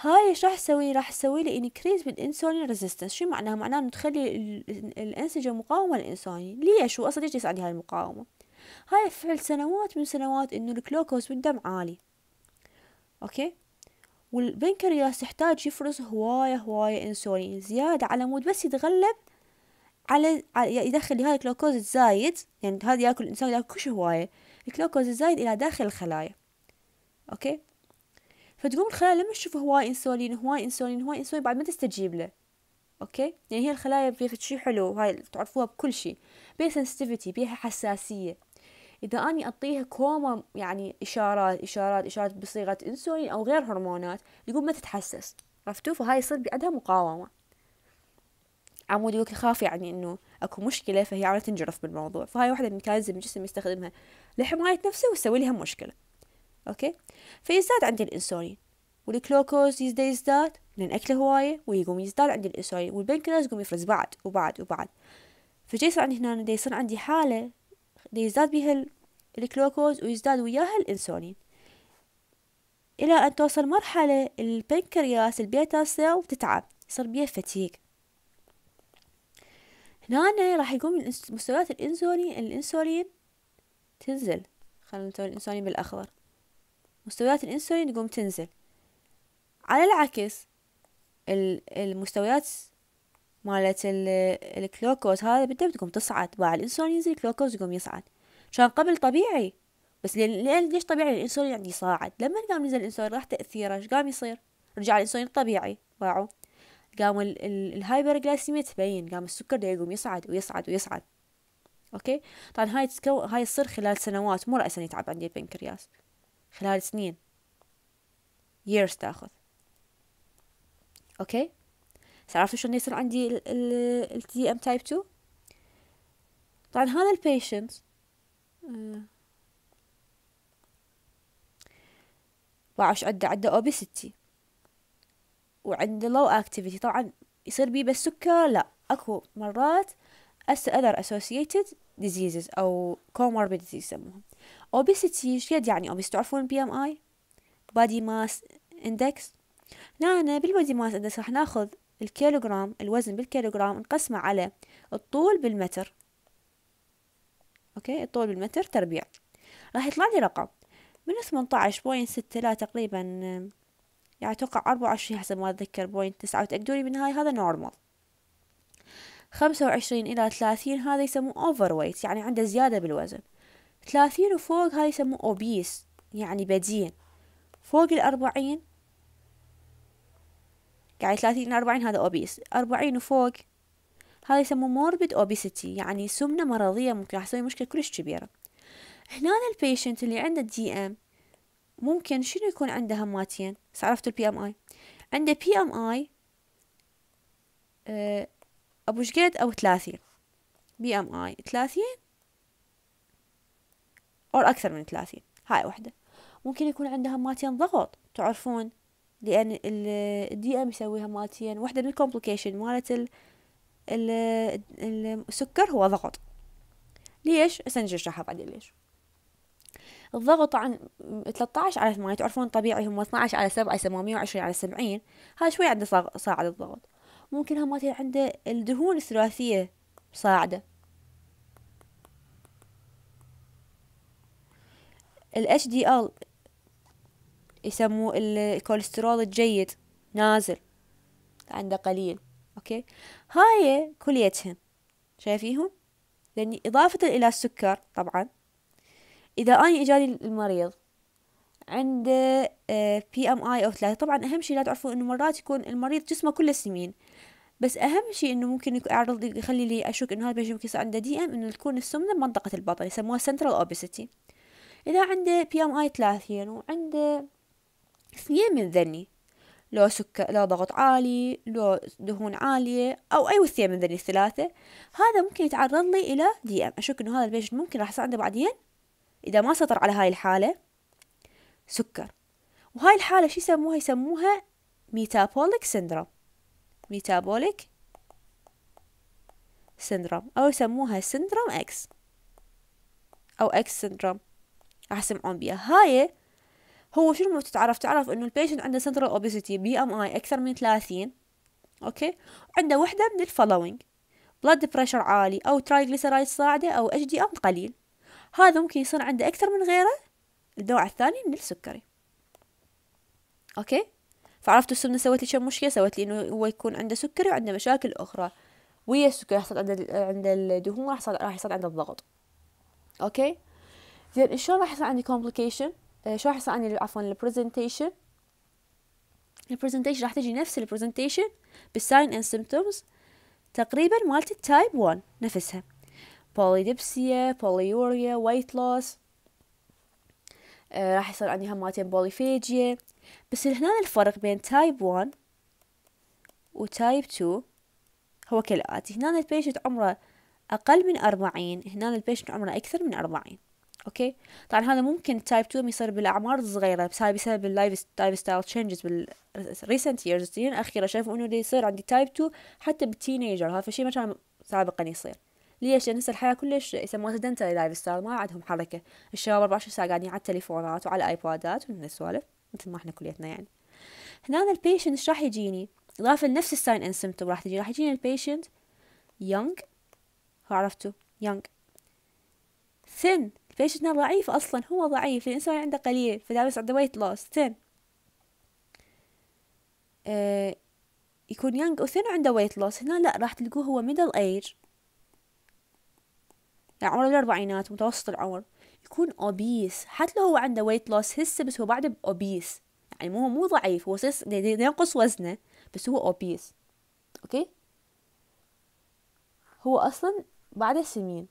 هاي ايش راح تسوي راح تسوي لي انكريز بالانسولين ريزيستنس شو معناها معناها انه تخلي الانسجه مقاومه للانسولين ليش هو اصلا ليش يساعد هاي المقاومه هاي فعل سنوات من سنوات انه الجلوكوز بالدم عالي اوكي والبنكرياس يحتاج يفرز هواية هواية انسولين زيادة على مود بس يتغلب على, على يعني يدخل هاي الجلوكوز الزايد يعني هذا ياكل الانسان ياكل كل هواية الجلوكوز الزايد الى داخل الخلايا اوكي فتقوم الخلايا لما تشوف هواي انسولين هواي انسولين هواي انسولين بعد ما تستجيب له اوكي يعني هي الخلايا فيها شيء حلو هاي تعرفوها بكل شيء بيها سنسيتيفيتي بيها حساسيه اذا اني اعطيها كوما يعني اشارات اشارات اشارات بصيغه انسولين او غير هرمونات تقوم ما تتحسس عرفتوا فهاي يصير عندها مقاومه عمود يقول خاف يعني انه اكو مشكله فهي عاده تنجرف بالموضوع فهاي واحده من الميكانيزم الجسم يستخدمها لحمايه نفسه ويسوي لها مشكله اوكي فيزداد عندي الانسولين والكلوكوز يزداد يزداد لان اكله هوايه ويقوم يزداد عندي الانسولين والبنكرياس يقوم يفرز بعد وبعد وبعد فجي يصير عندي هنا دا يصير عندي حاله دا يزداد بها الكلوكوز ويزداد وياها الانسولين الى ان توصل مرحله البنكرياس البيتا سيل تتعب يصير بيها فتيق هنا راح يقوم مستويات الانسولين الانسولين تنزل خلينا نسوي الانسولين بالاخضر مستويات الانسولين تقوم تنزل على العكس المستويات مالت الكلوكوز هذا بالدم تقوم تصعد بعد الانسولين ينزل الكلوكوز يقوم يصعد كان قبل طبيعي بس لان ليش طبيعي الانسولين يعني صاعد لما قام نزل الانسولين راح تاثيره ايش قام يصير رجع الانسولين الطبيعي باعه قام الهايبر جلاسيميا تبين قام السكر ده يقوم يصعد ويصعد ويصعد اوكي طبعا هاي تسكو هاي تصير خلال سنوات مو راسا يتعب عندي البنكرياس خلال سنين years تاخذ اوكي عرفتوا شلون يصير عندي ال تي ام تايب 2 طبعا هذا البيشنت آه. وعش عنده عنده obesity وعنده لو اكتيفيتي طبعا يصير بيه بس سكر لا اكو مرات other associated diseases او comorbidities يسموهم obesity قد يعني obesity تعرفون بي ام اي body mass index هنا بالبودي ماس index راح ناخذ الكيلوغرام الوزن بالكيلوغرام نقسمه على الطول بالمتر اوكي الطول بالمتر تربيع راح يطلع لي رقم من 18.6 لا تقريبا يعني اتوقع 24 حسب ما اتذكر بوينت تسعة وتأكدوا لي من هاي هذا نورمال خمسة وعشرين إلى ثلاثين هذا يسموه أوفر ويت يعني عنده زيادة بالوزن يعني ثلاثين وفوق هاي يسموه أوبيس يعني بدين فوق الأربعين يعني ثلاثين أربعين هذا أوبيس أربعين وفوق هذا يسموه موربد أوبيستي يعني سمنة مرضية ممكن راح تسوي مشكلة كلش كبيرة هنا البيشنت اللي عنده دي ام ممكن شنو يكون عنده هماتين بس عرفتوا البي ام اي عنده بي ام اي ابو شقد او ثلاثين بي ام اي ثلاثين أو أكثر من ثلاثين هاي وحدة ممكن يكون عندها ماتين ضغط تعرفون لأن الدي ام يسويها ماتين وحدة من الكومبليكيشن مالت السكر هو ضغط ليش؟ هسه نجي نشرحها بعدين ليش الضغط عن 13 على 8 تعرفون طبيعي هم 12 على 7 يسموه 120 على 70 هذا شوي عنده صاعد الضغط ممكن هم عنده الدهون الثلاثية صاعدة ال HDL يسموه الكوليسترول الجيد نازل عنده قليل اوكي هاي كليتهم شايفيهم لأن إضافة إلى السكر طبعا إذا أنا إجاني المريض عنده بي ام آه، اي او ثلاثة طبعا اهم شيء لا تعرفون انه مرات يكون المريض جسمه كله سمين بس اهم شيء انه ممكن يعرض يخلي لي اشك انه هذا البيشنت ممكن يصير عنده دي ام انه تكون السمنه بمنطقه البطن يسموها سنترال اوبيسيتي إذا عنده بي ام اي ثلاثين وعنده اثنين من ذني لو سكر لو ضغط عالي لو دهون عالية أو أي وثية من ذني الثلاثة هذا ممكن يتعرض لي إلى دي أم أشك إنه هذا البيشنت ممكن راح يصير عنده بعدين إذا ما سطر على هاي الحالة سكر وهاي الحالة شو يسموها يسموها ميتابوليك سندروم ميتابوليك سندروم أو يسموها سندروم إكس أو إكس سندروم راح يسمعون بيها هاي هو شو المفروض تعرف تعرف انه البيشنت عنده سنترال اوبيسيتي بي ام اي اكثر من 30 اوكي عنده وحده من الفولوينج بلاد بريشر عالي او ترايجليسرايد صاعده او اتش دي ام قليل هذا ممكن يصير عنده اكثر من غيره النوع الثاني من السكري اوكي فعرفتوا السمنة سوت لي شو مشكلة سوت لي انه هو يكون عنده سكري وعنده مشاكل اخرى ويا السكري راح يصير عنده عند الدهون راح يصير راح يصير عنده الضغط اوكي زين شلون راح يصير عندي complication آه، شلون راح يصير عندي عفوا البرزنتيشن البرزنتيشن راح تجي نفس البرزنتيشن بالساين اند سيمتومز تقريبا مالت التايب 1 نفسها بوليديبسيا بوليوريا ويت لوس راح يصير عندي هماتين بوليفيجيا بس هنا الفرق بين تايب 1 وتايب 2 هو كالآتي هنا البيشنت عمره أقل من أربعين هنا البيشنت عمره أكثر من أربعين اوكي طبعا هذا ممكن تايب 2 يصير بالاعمار الصغيره بسبب بسبب اللايف لايف ستايل تشينجز بالريسنت ييرز السنين الاخيره شافوا انه اللي يصير عندي تايب 2 حتى بالتينيجر هذا الشيء ما كان سابقا يصير ليش؟ لأن هسه الحياة كلش يسموها سدنتري لايف ستايل ما عندهم حركة، الشباب 24 ساعة قاعدين على التليفونات وعلى الأيبادات ومن السوالف مثل ما احنا كليتنا يعني. هنا البيشنت ايش راح يجيني؟ إضافة لنفس الساين ان سيمتوم راح تجي راح يجيني البيشنت يونغ عرفتوا يونغ ثين فليش انه ضعيف اصلا هو ضعيف الانسان عنده قليل بس عنده ويت لوس ثن آه يكون يانج وثين وعنده ويت لوس هنا لا راح تلقوه هو ميدل ايج يعني عمره الاربعينات متوسط العمر يكون اوبيس حتى لو هو عنده ويت لوس هسه بس هو بعده اوبيس يعني مو مو ضعيف هو سيس ينقص وزنه بس هو اوبيس اوكي هو اصلا بعده سمين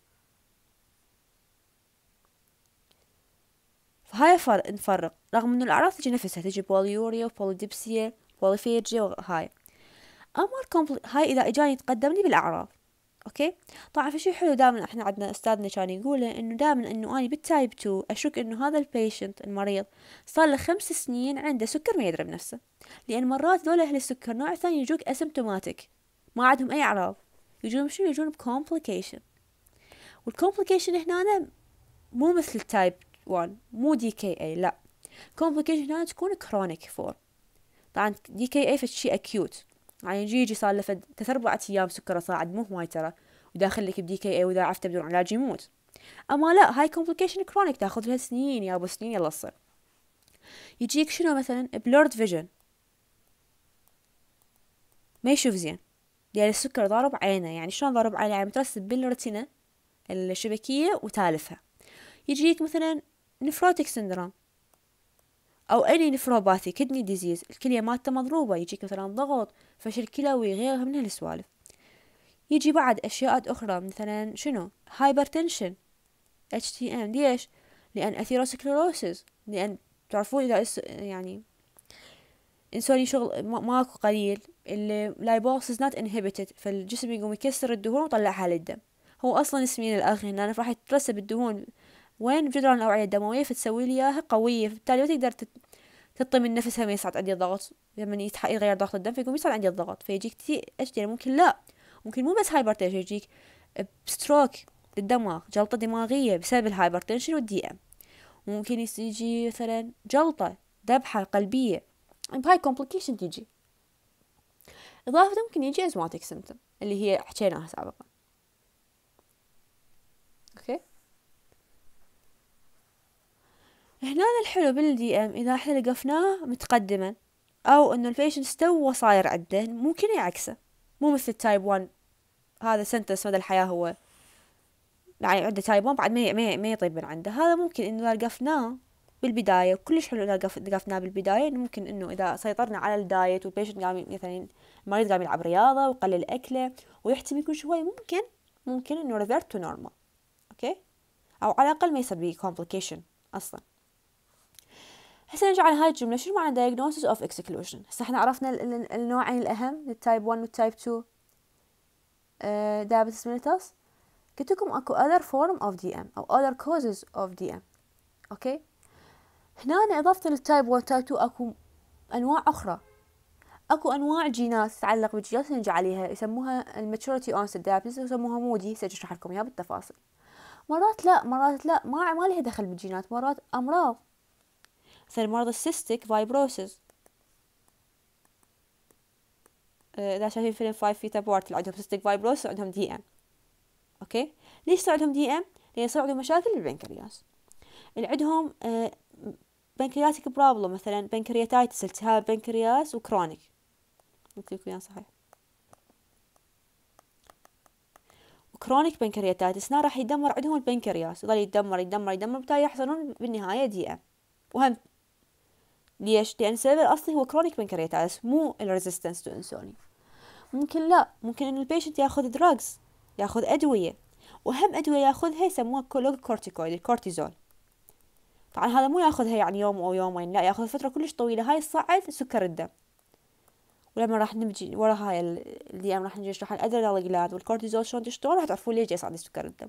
فهاي فرق نفرق رغم انه الاعراض تجي نفسها تجي بوليوريا وبوليديبسيا بوليفيرجيا وهاي اما الكومبلي هاي اذا اجاني يتقدم لي بالاعراض اوكي طبعا في شيء حلو دائما احنا عندنا استاذنا كان يقوله انه دائما انه اني بالتايب 2 اشك انه هذا البيشنت المريض صار له خمس سنين عنده سكر ما يدري بنفسه لان مرات دول اهل السكر نوع ثاني يجوك اسمتوماتيك ما عندهم اي اعراض يجون شنو يجون بكومبليكيشن والكومبليكيشن هنا مو مثل التايب 1 مو دي كي اي لا complication هنا تكون chronic فور طبعا دي كي اي فد اكيوت يعني يجي يجي صار له ثلاث اربع ايام سكره صاعد مو هواي ترى وداخل لك بدي كي اي واذا عفته بدون علاج يموت اما لا هاي complication chronic تاخذ لها سنين يا ابو سنين يلا تصير يجيك شنو مثلا blurred vision ما يشوف زين يعني السكر ضارب عينه يعني شلون ضارب عينه يعني مترسب بالرتينة الشبكية وتالفها يجيك مثلا نفروتيك سندروم او اني نفروباثي كدني ديزيز الكليه مالته مضروبه يجيك مثلا ضغط فشل كلوي غيرها من هالسوالف يجي بعد اشياء اخرى مثلا شنو هايبرتنشن اتش تي ام ليش لان اثيروسكلروسيس لان تعرفون اذا إس يعني انسولين شغل ماكو قليل اللايبوسيس نات انهبيتد فالجسم يقوم يكسر الدهون ويطلعها للدم هو اصلا اسمين الاخ هنا راح يترسب الدهون وين جدران الأوعية الدموية فتسوي لي إياها قوية فبالتالي ما تقدر تطي من نفسها ما يصعد عندي الضغط لما يتغير ضغط الدم فيقوم يصعد عندي الضغط فيجيك تي اتش دي ممكن لا ممكن مو بس تنشن يجيك ستروك للدماغ جلطة دماغية بسبب تنشن والدي ام ممكن يجي مثلا جلطة ذبحة قلبية بهاي كومبليكيشن تيجي إضافة ممكن يجي أزماتك سيمتوم اللي هي حكيناها سابقا أوكي هنا الحلو بالدي ام اذا احنا لقفناه متقدما او انه البيشنت استوى صاير عنده ممكن يعكسه مو مثل التايب 1 هذا سنتس مدى الحياه هو يعني عنده تايب 1 بعد ما ما يطيب من عنده هذا ممكن انه اذا لقفناه بالبدايه كلش حلو اذا لقفناه بالبدايه انه ممكن انه اذا سيطرنا على الدايت والبيشنت قام مثلا المريض قام يلعب رياضه وقلل اكله ويحتمي كل شوي ممكن ممكن انه ريفيرت تو نورمال اوكي او على الاقل ما يصير بيه كومبليكيشن اصلا هسه نرجع هاي الجملة شو معنى diagnosis of exclusion هسه احنا عرفنا النوعين الأهم التايب 1 والتايب 2 diabetes mellitus قلت لكم اكو other form of DM أو other causes of DM اوكي هنا إضافة للتايب 1 والتايب 2 اكو أنواع أخرى اكو انواع جينات تتعلق بالجينات نجي عليها يسموها الماتشوريتي اونست دايابيتس يسموها مودي هسه اشرح لكم اياها بالتفاصيل مرات لا مرات لا ما ما لها دخل بالجينات مرات امراض زي مرض السيستيك فايبروسيس اذا شايفين فيلم 5 فيتا بورت اللي عندهم سيستيك فايبروس عندهم دي ام اوكي ليش صار عندهم دي ام لان صار عندهم مشاكل بالبنكرياس اللي عندهم آه، بنكرياتيك بروبلم مثلا بنكرياتايتس التهاب بنكرياس وكرونيك قلت لكم اياه صحيح كرونيك بنكرياتايتس راح يدمر عندهم البنكرياس يظل يدمر يدمر يدمر بالتالي يحصلون بالنهاية دي ام وهم ليش؟ لأن السبب الأصلي هو كرونيك بنكرياتايتس مو الريزيستنس تو انسولين ممكن لا ممكن إن البيشنت ياخذ دراجز ياخذ أدوية وأهم أدوية ياخذها يسموها كولوج كورتيكويد الكورتيزول طبعا هذا مو ياخذها يعني يوم أو يومين لا ياخذ فترة كلش طويلة هاي تصعد سكر الدم ولما راح نجي ورا هاي اللي راح نجي نشرح الادرينال جلاند والكورتيزول شلون تشتغل راح تعرفون ليش يصعد سكر الدم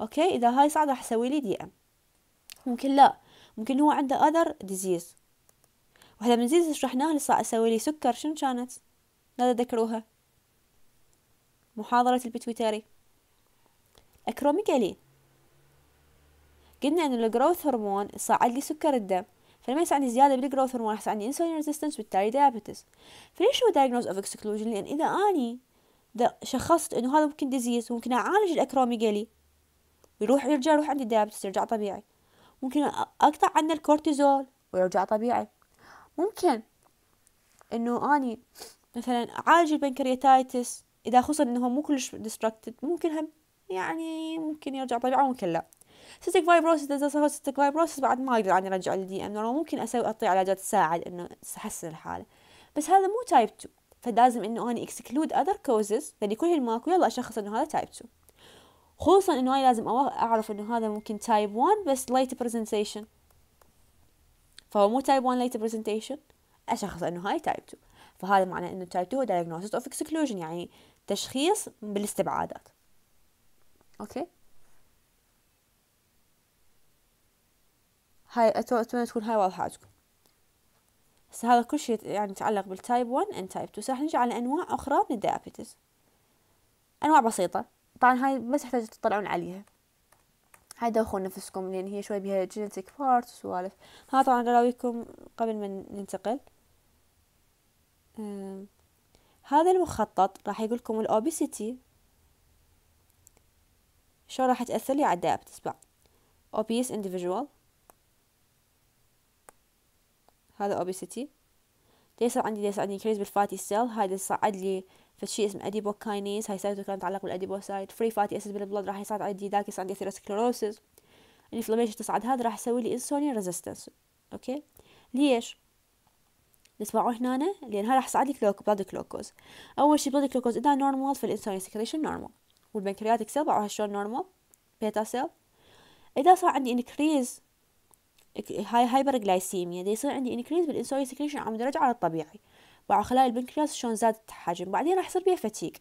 اوكي اذا هاي صعد راح اسوي لي دي ام ممكن لا ممكن هو عنده اذر ديزيز وهلا من زيزة شرحناها لسا أسوي لي سكر شنو كانت لا تذكروها محاضرة البتويتاري أكروميكالين قلنا أن الجروث هرمون يصعد لي سكر الدم فلما يصير عندي زيادة بالجروث هرمون راح عندي انسولين ريزيستنس وبالتالي دايابيتس فليش هو دايجنوز اوف اكسكلوجن لأن إذا أني شخصت انه هذا ممكن ديزيز ممكن اعالج الاكروميجالي يروح يرجع يروح عندي دايابيتس يرجع طبيعي ممكن اقطع عنه الكورتيزول ويرجع طبيعي ممكن انه اني مثلا اعالج البنكرياتايتس اذا خصوصا انه مو كلش ديستركتد ممكن هم يعني ممكن يرجع طبيعه ممكن لا ستيك فايبروسس اذا صار سيستيك فايبروسيس بعد ما اقدر اني ارجع للدي ام نورمال ممكن اسوي اعطي علاجات تساعد انه تحسن الحاله بس هذا مو تايب 2 فلازم انه اني اكسكلود اذر كوزز لان كل ماكو يلا اشخص انه هذا تايب 2 خصوصا انه انا لازم اعرف انه هذا ممكن تايب 1 بس لايت برزنتيشن فهو مو تايب 1 ليتر برزنتيشن اشخص انه هاي تايب 2 فهذا معناه انه تايب 2 هو diagnosis of exclusion يعني تشخيص بالاستبعادات اوكي هاي اتمنى تكون هاي واضحه عندكم بس هذا كل شيء يعني يتعلق بالتايب 1 ان تايب 2 راح نجي على انواع اخرى من الديابيتس انواع بسيطه طبعا هاي بس تحتاج تطلعون عليها دوخوا نفسكم لأن هي شوي بها جينيتك بارت وسوالف ها طبعا قراويكم قبل ما ننتقل هذا المخطط راح يقولكم الأوبيسيتي شو راح تأثر لي على الدايابتس بقى اوبيس individual هذا اوبيسيتي ده عندي ده عندي increase بالفاتي سيل هذا يصعد لي فشي اسمه كاينيز هاي سايتو كانت تتعلق بالاديبوسايت فري فاتي اسيد بالبلد راح يصعد عندي داكس عندي اثيروسكلوروسيس الانفلاميشن تصعد هذا راح يسوي لي انسولين ريزيستنس اوكي ليش نسمعوا هنا لان هذا راح يصعد لي كلوك بلاد كلوكوز اول شيء بلاد كلوكوز اذا نورمال فالانسولين سكريشن نورمال والبنكرياتيك سيل بعوها شلون نورمال بيتا سيل اذا صار عندي انكريز هاي هايبر جلايسيميا اذا يصير عندي انكريز بالانسولين سكريشن عم يرجع على الطبيعي وعلى البنكرياس شلون زادت حجم بعدين راح يصير بيها فتيق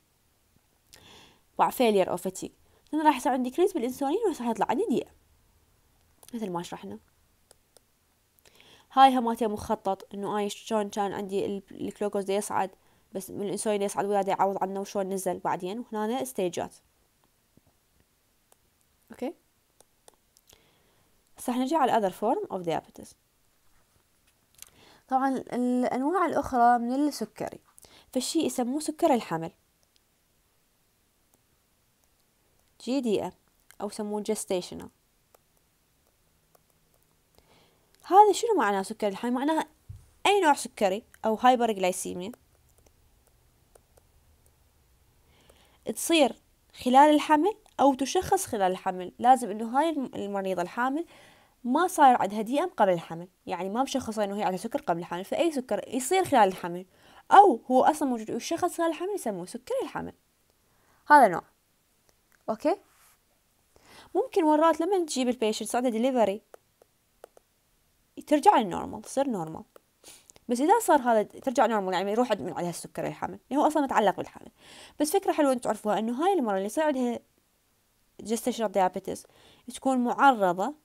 فيلير او فتيق لان راح يصير عندي كريز بالانسولين وراح يطلع عندي دي مثل ما شرحنا هاي هماتي مخطط انه اي آه شلون كان عندي الجلوكوز يصعد بس الانسولين يصعد ويا يعوض عنه وشلون نزل بعدين وهنا ستيجات اوكي هسه نجي على other فورم اوف diabetes طبعا الأنواع الأخرى من السكري فالشي يسموه سكر الحمل جي دي ام أو يسموه جستيشنال هذا شنو معناه سكر الحمل معناه أي نوع سكري أو هايبر جلايسيميا تصير خلال الحمل أو تشخص خلال الحمل لازم أنه هاي المريضة الحامل ما صاير عندها دي ام قبل الحمل يعني ما مشخصة انه هي على سكر قبل الحمل فاي سكر يصير خلال الحمل او هو اصلا موجود وشخص خلال الحمل يسموه سكر الحمل هذا نوع اوكي ممكن مرات لما تجيب البيشنت بعد دليفري ترجع للنورمال تصير نورمال بس اذا صار هذا ترجع نورمال يعني يروح من عندها السكر الحمل يعني هو اصلا متعلق بالحمل بس فكره حلوه انتم تعرفوها انه هاي المره اللي يصير عندها جستيشنال ديابيتس تكون معرضه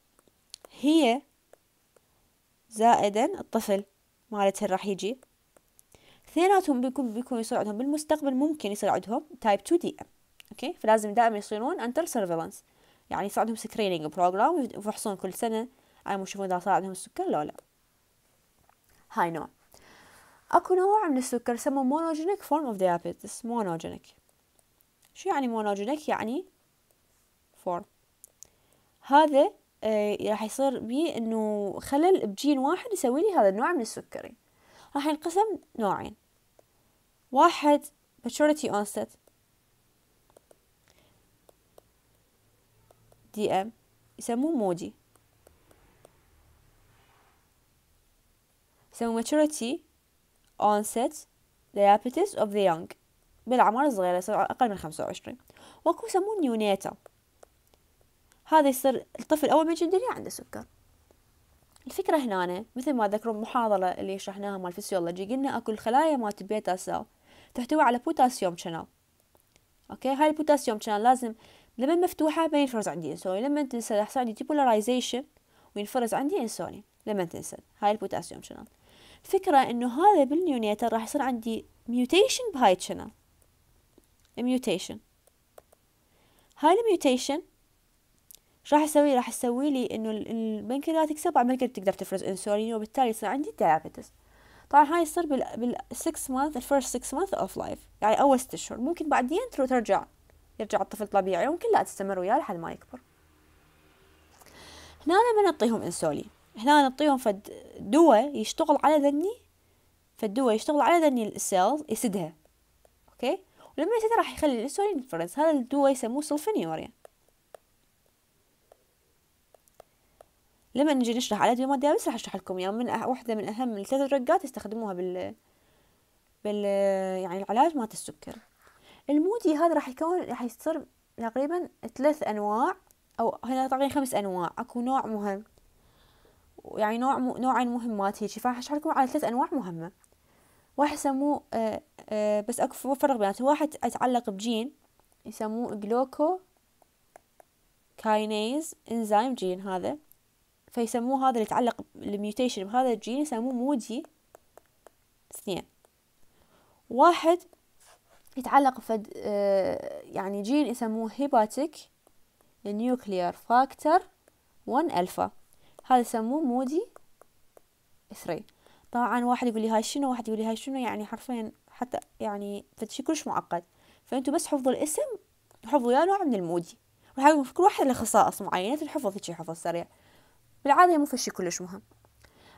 هي زائدا الطفل مالتها راح يجي اثنيناتهم بيكون بيكون يصير عندهم بالمستقبل ممكن يصير عندهم تايب 2 دي ام اوكي فلازم دائما يصيرون انتر سيرفيلانس يعني يصير عندهم سكرينينج بروجرام ويفحصون كل سنه على يشوفون اذا صار عندهم السكر لو لا هاي نوع اكو نوع من السكر يسمى مونوجينيك فورم اوف ديابيتس مونوجينيك شو يعني مونوجينيك يعني فورم هذا آه، راح يصير بيه انه خلل بجين واحد يسوي لي هذا النوع من السكري راح ينقسم نوعين واحد maturity onset دي ام يسموه مودي يسموه maturity onset diabetes of the young بالأعمار الصغيرة يصير أقل من خمسة وعشرين وأكو يسموه نيونيتا هذا يصير الطفل أول ما يجي الدنيا عنده سكر الفكرة هنا أنا مثل ما ذكروا المحاضرة اللي شرحناها مال الفسيولوجي قلنا أكو الخلايا مالت البيتا سيل تحتوي على بوتاسيوم شانل أوكي هاي البوتاسيوم شانل لازم لما مفتوحة ما ينفرز عندي انسولين لما تنسد يصير عندي ديبولاريزيشن وينفرز عندي انسولين لما تنسد هاي البوتاسيوم شانل الفكرة إنه هذا بالنيونيتر راح يصير عندي ميوتيشن بهاي الشانل ميوتيشن هاي الميوتيشن راح اسوي راح اسوي لي انه البنكرياتك سبع ما تقدر تفرز انسولين وبالتالي يصير عندي دايابيتس طبعا هاي يصير بال 6 مانث الفيرست 6 مانث اوف لايف يعني اول 6 اشهر ممكن بعدين ترجع يرجع الطفل طبيعي وممكن لا تستمر وياه لحد ما يكبر هنا لما نعطيهم انسولين هنا نعطيهم فد دواء يشتغل على ذني فالدواء يشتغل على ذني السيلز يسدها اوكي ولما يسدها راح يخلي الانسولين يفرز هذا الدواء يسموه سلفونيوريا لما نجي نشرح على ادويه ماديه بس راح اشرح لكم اياها يعني من أه، واحده من اهم الثلاث رقات يستخدموها بال بال يعني العلاج مات السكر المودي هذا راح يكون راح يصير تقريبا ثلاث انواع او هنا تقريبا خمس انواع اكو نوع مهم يعني نوع م... نوعين مهمات هيجي فراح اشرح لكم على ثلاث انواع مهمه واحد يسموه آه، آه، بس اكو فرق بيناتهم واحد يتعلق بجين يسموه جلوكو كاينيز انزيم جين هذا فيسموه هذا اللي يتعلق بالميوتيشن بهذا الجين يسموه مودي اثنين واحد يتعلق بفد آه، يعني جين يسموه هيباتيك نيوكليير فاكتور 1 ألفا هذا يسموه مودي 3 طبعا واحد يقول لي هاي شنو واحد يقول لي هاي شنو يعني حرفيا حتى يعني فتشي كلش معقد فانتوا بس حفظوا الاسم وحفظوا يا نوع من المودي راح كل واحد له خصائص معينة في الحفظ هيك حفظ سريع بالعادة مو فشي كلش مهم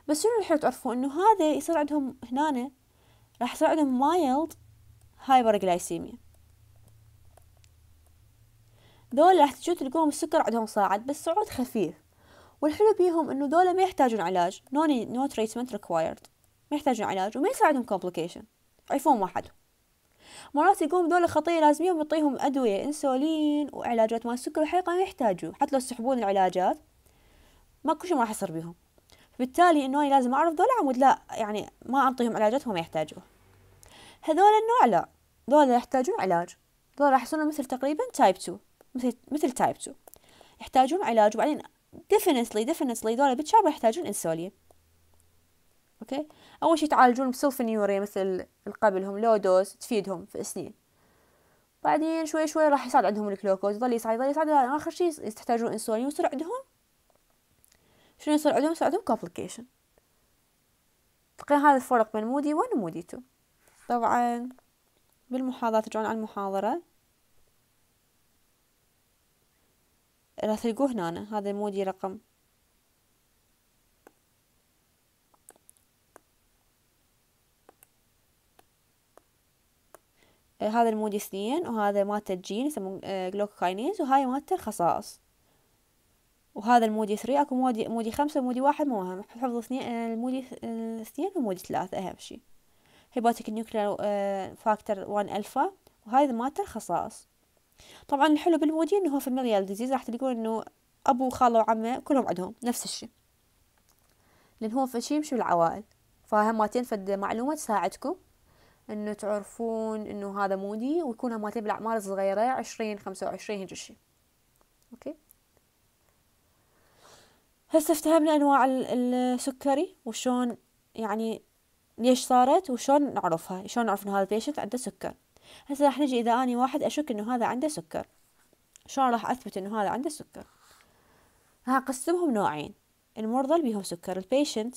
بس شنو الحلو تعرفوا انه هذا يصير عندهم هنا راح يصير عندهم مايلد هايبر جلايسيميا دول راح تشوف تلقوهم السكر عندهم صاعد بس صعود خفيف والحلو بيهم انه دول ما يحتاجون علاج نوني نو تريتمنت ريكوايرد ما يحتاجون علاج وما يصير عندهم كومبليكيشن يعرفون واحد مرات يقوم دول خطية لازميهم يعطيهم أدوية إنسولين وعلاجات مال السكر الحقيقة ما يحتاجوا حتى لو يسحبون العلاجات ماكو شيء ما راح يصير بيهم بالتالي انه انا لازم اعرف دول عمود لا يعني ما اعطيهم علاجاتهم ما يحتاجوه هذول النوع لا دول يحتاجون علاج دول راح يصيرون مثل تقريبا تايب 2 مثل مثل تايب 2 يحتاجون علاج وبعدين ديفينتلي ديفينتلي ذولا بتشاب يحتاجون انسولين اوكي اول شيء تعالجون بسلفنيوريا مثل قبلهم لو دوز تفيدهم في سنين بعدين شوي شوي راح يصعد عندهم الكلوكوز يظل يصعد يظل يصعد اخر شيء يحتاجون انسولين ويصير عندهم شنو يصير عندهم يصير عندهم complication تقريبا هذا الفرق بين مودي 1 ومودي 2 طبعا بالمحاضرة ترجعون على المحاضرة راح تلقوه هنا هذا مودي رقم آه، هذا المودي اثنين وهذا مالته الجين يسمون جلوكوكاينيز آه، وهاي مالته الخصائص وهذا المودي 3 اكو مودي مودي 5 مودي 1 مو مهم حفظ اثنين آه، المودي آه، اثنين ومودي 3 اهم شي هيباتيك نيوكلير فاكتور 1 الفا وهذا مالته الخصائص طبعا الحلو بالمودي انه هو فاميليال ديزيز راح تلقون انه ابو وخاله وعمه كلهم عندهم نفس الشي لان هو فشي يمشي بالعوائل فهماتين فد معلومه تساعدكم انه تعرفون انه هذا مودي ويكون هماتين بالاعمار الصغيره عشرين خمسة وعشرين هيك شي اوكي هسه افتهمنا أنواع السكري وشون يعني ليش صارت وشون نعرفها شلون نعرف إنه هذا البيشنت عنده سكر هسه راح نجي إذا أني واحد أشك إنه هذا عنده سكر شلون راح أثبت إنه هذا عنده سكر قسمهم نوعين المرضى اللي بيهم سكر البيشنت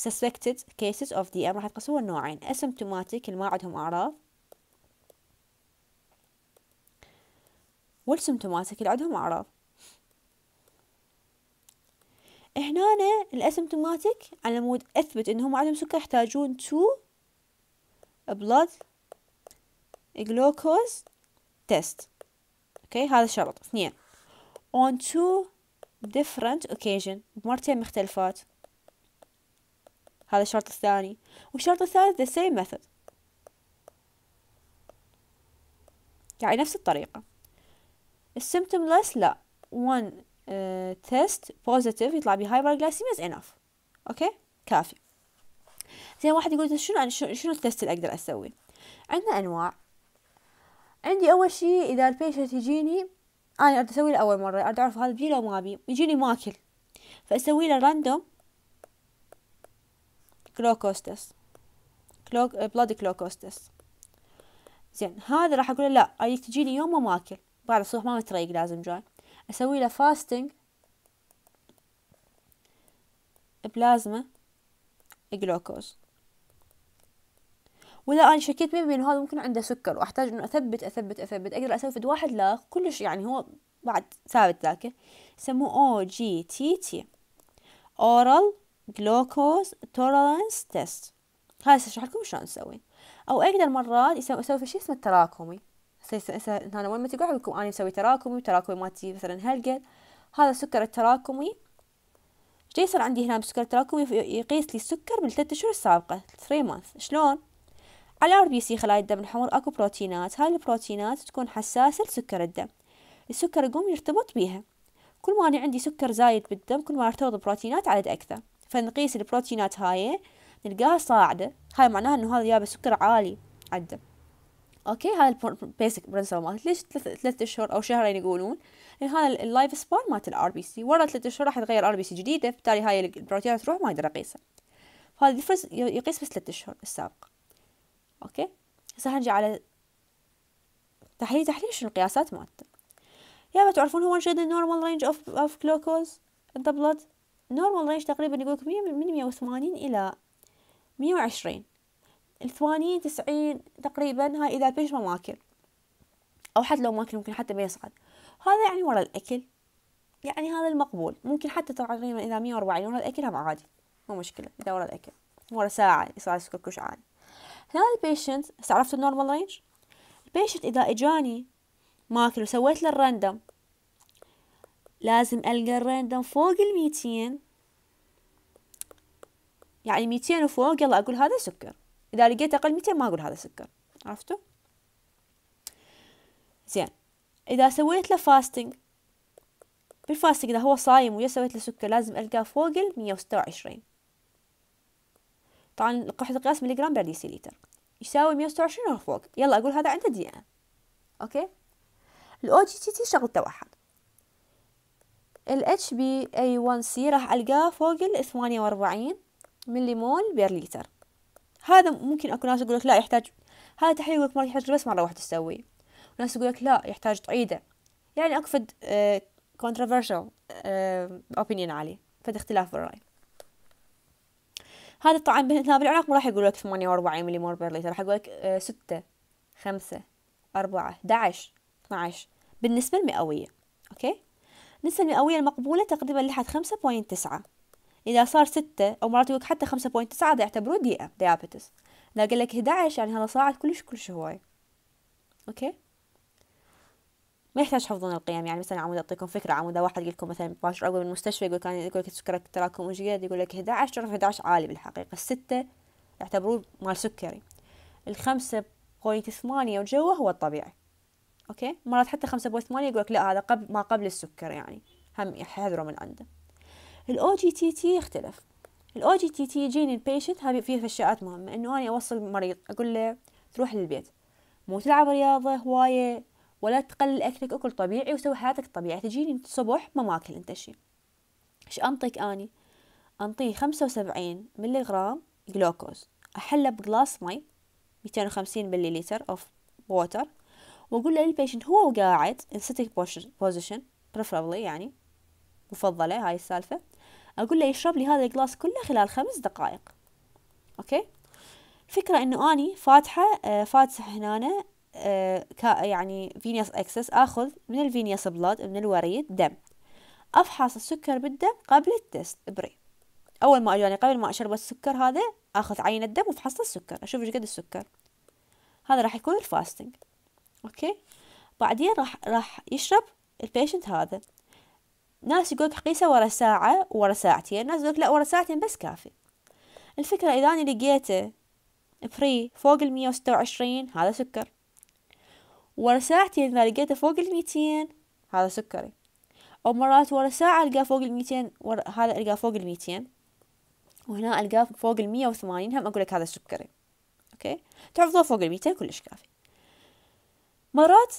suspected cases of DM راح تقسمهم نوعين asymptomatic اللي ما عندهم أعراض والسمتوماتيك اللي عندهم أعراض هنا الاسمتوماتيك على مود اثبت انهم عندهم سكر يحتاجون تو بلاد جلوكوز تيست اوكي هذا شرط اثنين on two different occasion مرتين مختلفات هذا الشرط الثاني والشرط الثالث the same method يعني نفس الطريقة السيمتوم less لا one تيست آه، بوزيتيف يطلع بيه hyperglycemia is اوكي كافي زين واحد يقول شنو أنا شنو التست اللي اقدر اسوي عندنا انواع عندي اول شيء اذا البيشنت يجيني انا ارد اسوي له اول مره ارد اعرف هذا بي لو ما بي يجيني ماكل فاسوي له راندوم كلوكوستس كلوك بلاد كلوكوستس زين هذا راح اقول له لا اريد تجيني يوم ما ماكل بعد الصبح ما متريق لازم جاي اسوي له فاستنج بلازما جلوكوز ولا انا شكيت مين بين هذا ممكن عنده سكر واحتاج انه اثبت اثبت اثبت اقدر اسوي فد واحد لا كلش يعني هو بعد ثابت ذاك يسموه او جي تي تي اورال جلوكوز تولرانس تيست هاي اشرح لكم شلون نسوي او اقدر مرات اسوي شيء اسمه التراكمي هسه هسه انا وين ما تقعد لكم انا مسوي تراكمي وتراكمي مالتي مثلا هالقد هذا السكر التراكمي ايش يصير عندي هنا بالسكر التراكمي يقيس لي السكر بالثلاث اشهر السابقه 3 مانث شلون على ار بي سي خلايا الدم الحمر اكو بروتينات هاي البروتينات تكون حساسه لسكر الدم السكر يقوم يرتبط بيها كل ما أنا عندي سكر زايد بالدم كل ما ارتبط بروتينات عدد أكثر فنقيس البروتينات هاي نلقاها صاعدة هاي معناها إنه هذا جابه سكر عالي عالدم اوكي هذا البيسك برنسبل مالت ليش ثلاث اشهر او شهرين يقولون لان هذا اللايف سبان مالت الار بي سي ورا ثلاث اشهر راح يتغير ار بي سي جديده بالتالي هاي البروتينات تروح ما اقدر اقيسها فهذا الديفرنس يقيس بس ثلاث اشهر السابقه اوكي هسه هنجي على تحليل تحليل شنو القياسات مالته يا ما تعرفون هو شنو النورمال رينج اوف اوف جلوكوز ان ذا نورمال رينج تقريبا يقول لك من 180 الى 120 الثمانين تسعين تقريبا هاي إذا البيش ما ماكل أو حتى لو ماكل ممكن حتى ما يصعد هذا يعني ورا الأكل يعني هذا المقبول ممكن حتى تقريبا إذا مية وأربعين ورا الأكل هم عادي مو مشكلة إذا ورا الأكل ورا ساعة يصعد السكر كوش عادي هنا البيشنت عرفت النورمال رينج البيشنت إذا إجاني ماكل وسويت له الراندوم لازم ألقى الراندوم فوق الميتين يعني ميتين وفوق يلا أقول هذا سكر إذا لقيت أقل 200 ما أقول هذا سكر عرفتوا؟ زين إذا سويت له فاستنج بالفاستنج إذا هو صايم ويا سويت له سكر لازم ألقاه فوق ال 126 طبعا ملي جرام مليغرام بير لتر يساوي 126 أو فوق يلا أقول هذا عنده دي إن أوكي الأو جي تي تي شغلته واحد ال اتش بي اي 1 سي راح ألقاه فوق ال 48 ملي مول بير لتر هذا ممكن اكو ناس يقول لك لا يحتاج هذا تحليل يقولك ما يحتاج بس مرة واحدة تسويه وناس يقول لك لا يحتاج تعيده يعني اكو فد اوبينيون opinion عليه فد اختلاف بالرأي هذا الطعام بين اثنين بالعراق ما راح يقول لك 48 ملي مور برليتر راح يقول لك 6 5 4 11 12 بالنسبة المئوية اوكي النسبة المئوية المقبولة تقريبا لحد 5.9 إذا صار ستة أو مرات يقولك حتى خمسة بوينت تسعة يعتبروه دقيقة ديابتس إذا قال لك 11 يعني هذا صاعد كلش كلش هواي أوكي ما يحتاج حفظون القيم يعني مثلا عمود أعطيكم فكرة عمود واحد يقول لكم مثلا مباشر أول من المستشفى يقول كان يقول لك سكرك تراكم وجياد يقول لك 11 شرف 11 عالي بالحقيقة الستة يعتبروه مال سكري الخمسة بوينت ثمانية وجوه هو الطبيعي أوكي مرات حتى خمسة بوينت ثمانية يقول لك لا هذا قبل ما قبل السكر يعني هم يحذروا من عنده الاو جي تي تي يختلف الاو جي تي تي يجيني البيشنت هذه فيها اشياءات مهمه انه انا اوصل المريض اقول له تروح للبيت مو تلعب رياضه هوايه ولا تقلل اكلك اكل طبيعي وسوي حياتك طبيعي تجيني الصبح ما ماكل انت شي ايش انطيك اني انطيه خمسة وسبعين ملي غرام جلوكوز احله بجلاس مي ميتين وخمسين ملي لتر اوف ووتر واقول له للبيشنت هو قاعد ان sitting position preferably يعني مفضلة هاي السالفة أقول له يشرب لي هذا الجلاس كله خلال خمس دقائق أوكي فكرة إنه أني فاتحة آه، فاتحة هنا آه، يعني فينيس اكسس اخذ من الفينيس بلاد من الوريد دم افحص السكر بالدم قبل التست بري اول ما أجاني يعني قبل ما اشرب السكر هذا اخذ عينه دم وافحص السكر اشوف ايش قد السكر هذا راح يكون الفاستنج اوكي بعدين راح راح يشرب البيشنت هذا ناس يقولك قيسه ورا ساعة ورا ساعتين ناس يقولك لا ورا ساعتين بس كافي الفكرة إذا أنا لقيته فري فوق المية وستة وعشرين هذا سكر ورا ساعتين إذا لقيته فوق الميتين هذا سكري أو مرات ورا ساعة ألقاه فوق الميتين ورا هذا ألقاه فوق الميتين وهنا ألقاه فوق المية وثمانين هم أقولك هذا سكري أوكي تعرفوا فوق الميتين كلش كافي مرات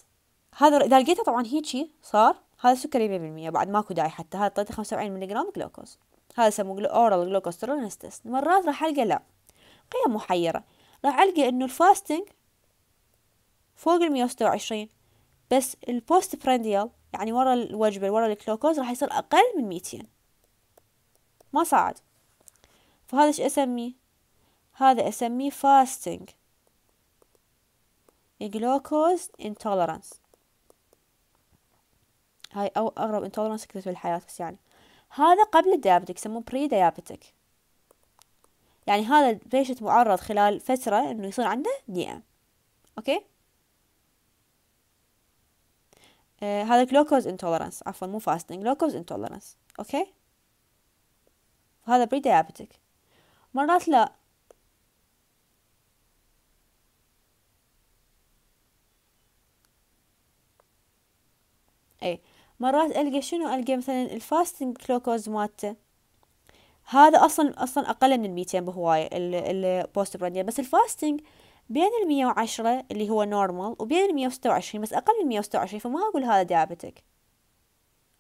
هذا إذا لقيته طبعا هيجي صار هذا سكري 100% بعد ماكو داعي حتى هذا اعطيته 75 ملي جرام جلوكوز هذا يسموه اورال جلوكوسترول مرات راح القى لا قيم محيره راح القى انه الفاستنج فوق ال 126 بس البوست برانديال يعني ورا الوجبه ورا الجلوكوز راح يصير اقل من 200 ما صعد فهذا ايش اسميه هذا اسميه فاستنج جلوكوز انتولرانس هاي أو أغرب انتولرنس كتبت بالحياة بس يعني هذا قبل الديابتك يسموه بري ديابتك يعني هذا البيشنت معرض خلال فترة إنه يصير عنده دي ام أوكي آه هذا جلوكوز انتولرنس عفوا مو فاستنج جلوكوز انتولرنس أوكي هذا بري ديابتك مرات لا ايه مرات ألقى شنو ألقى مثلا الفاستنج كلوكوز مالته هذا أصلا أصلا أقل من الميتين بهواية البوست برانديال بس الفاستنج بين المية وعشرة اللي هو نورمال وبين المية وستة وعشرين بس أقل من المية وستة وعشرين فما أقول هذا ديابتك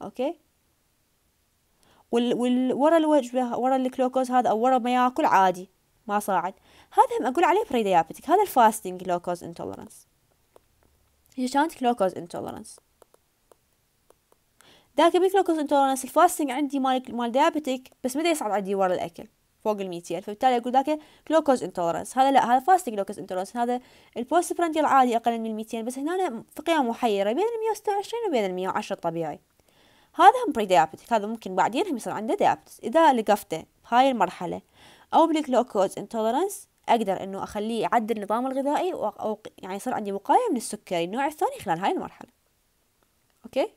أوكي وال, وال... ورا الوجبة ورا الكلوكوز هذا أو ورا ما ياكل عادي ما صاعد هذا هم أقول عليه بري ديابتك هذا الفاستنج كلوكوز انتولرنس هي كانت كلوكوز انتولرنس ذاك بيكلوكوس انتولرنس الفاستنج عندي مال مال ديابتيك بس ما يصعد عندي ورا الاكل فوق ال 200 فبالتالي اقول ذاك جلوكوز انتولرنس هذا لا هذا فاست جلوكوز انتولرنس هذا البوست برانتيال العادي اقل من ال 200 بس هنا في قيم محيره بين ال 126 وبين ال 110 الطبيعي هذا هم بري ديابتيك هذا ممكن بعدين هم يصير عنده ديابتس اذا لقفته بهاي المرحله او بالجلوكوز انتولرنس اقدر انه اخليه يعدل النظام الغذائي او يعني يصير عندي وقايه من السكري النوع الثاني خلال هاي المرحله اوكي okay.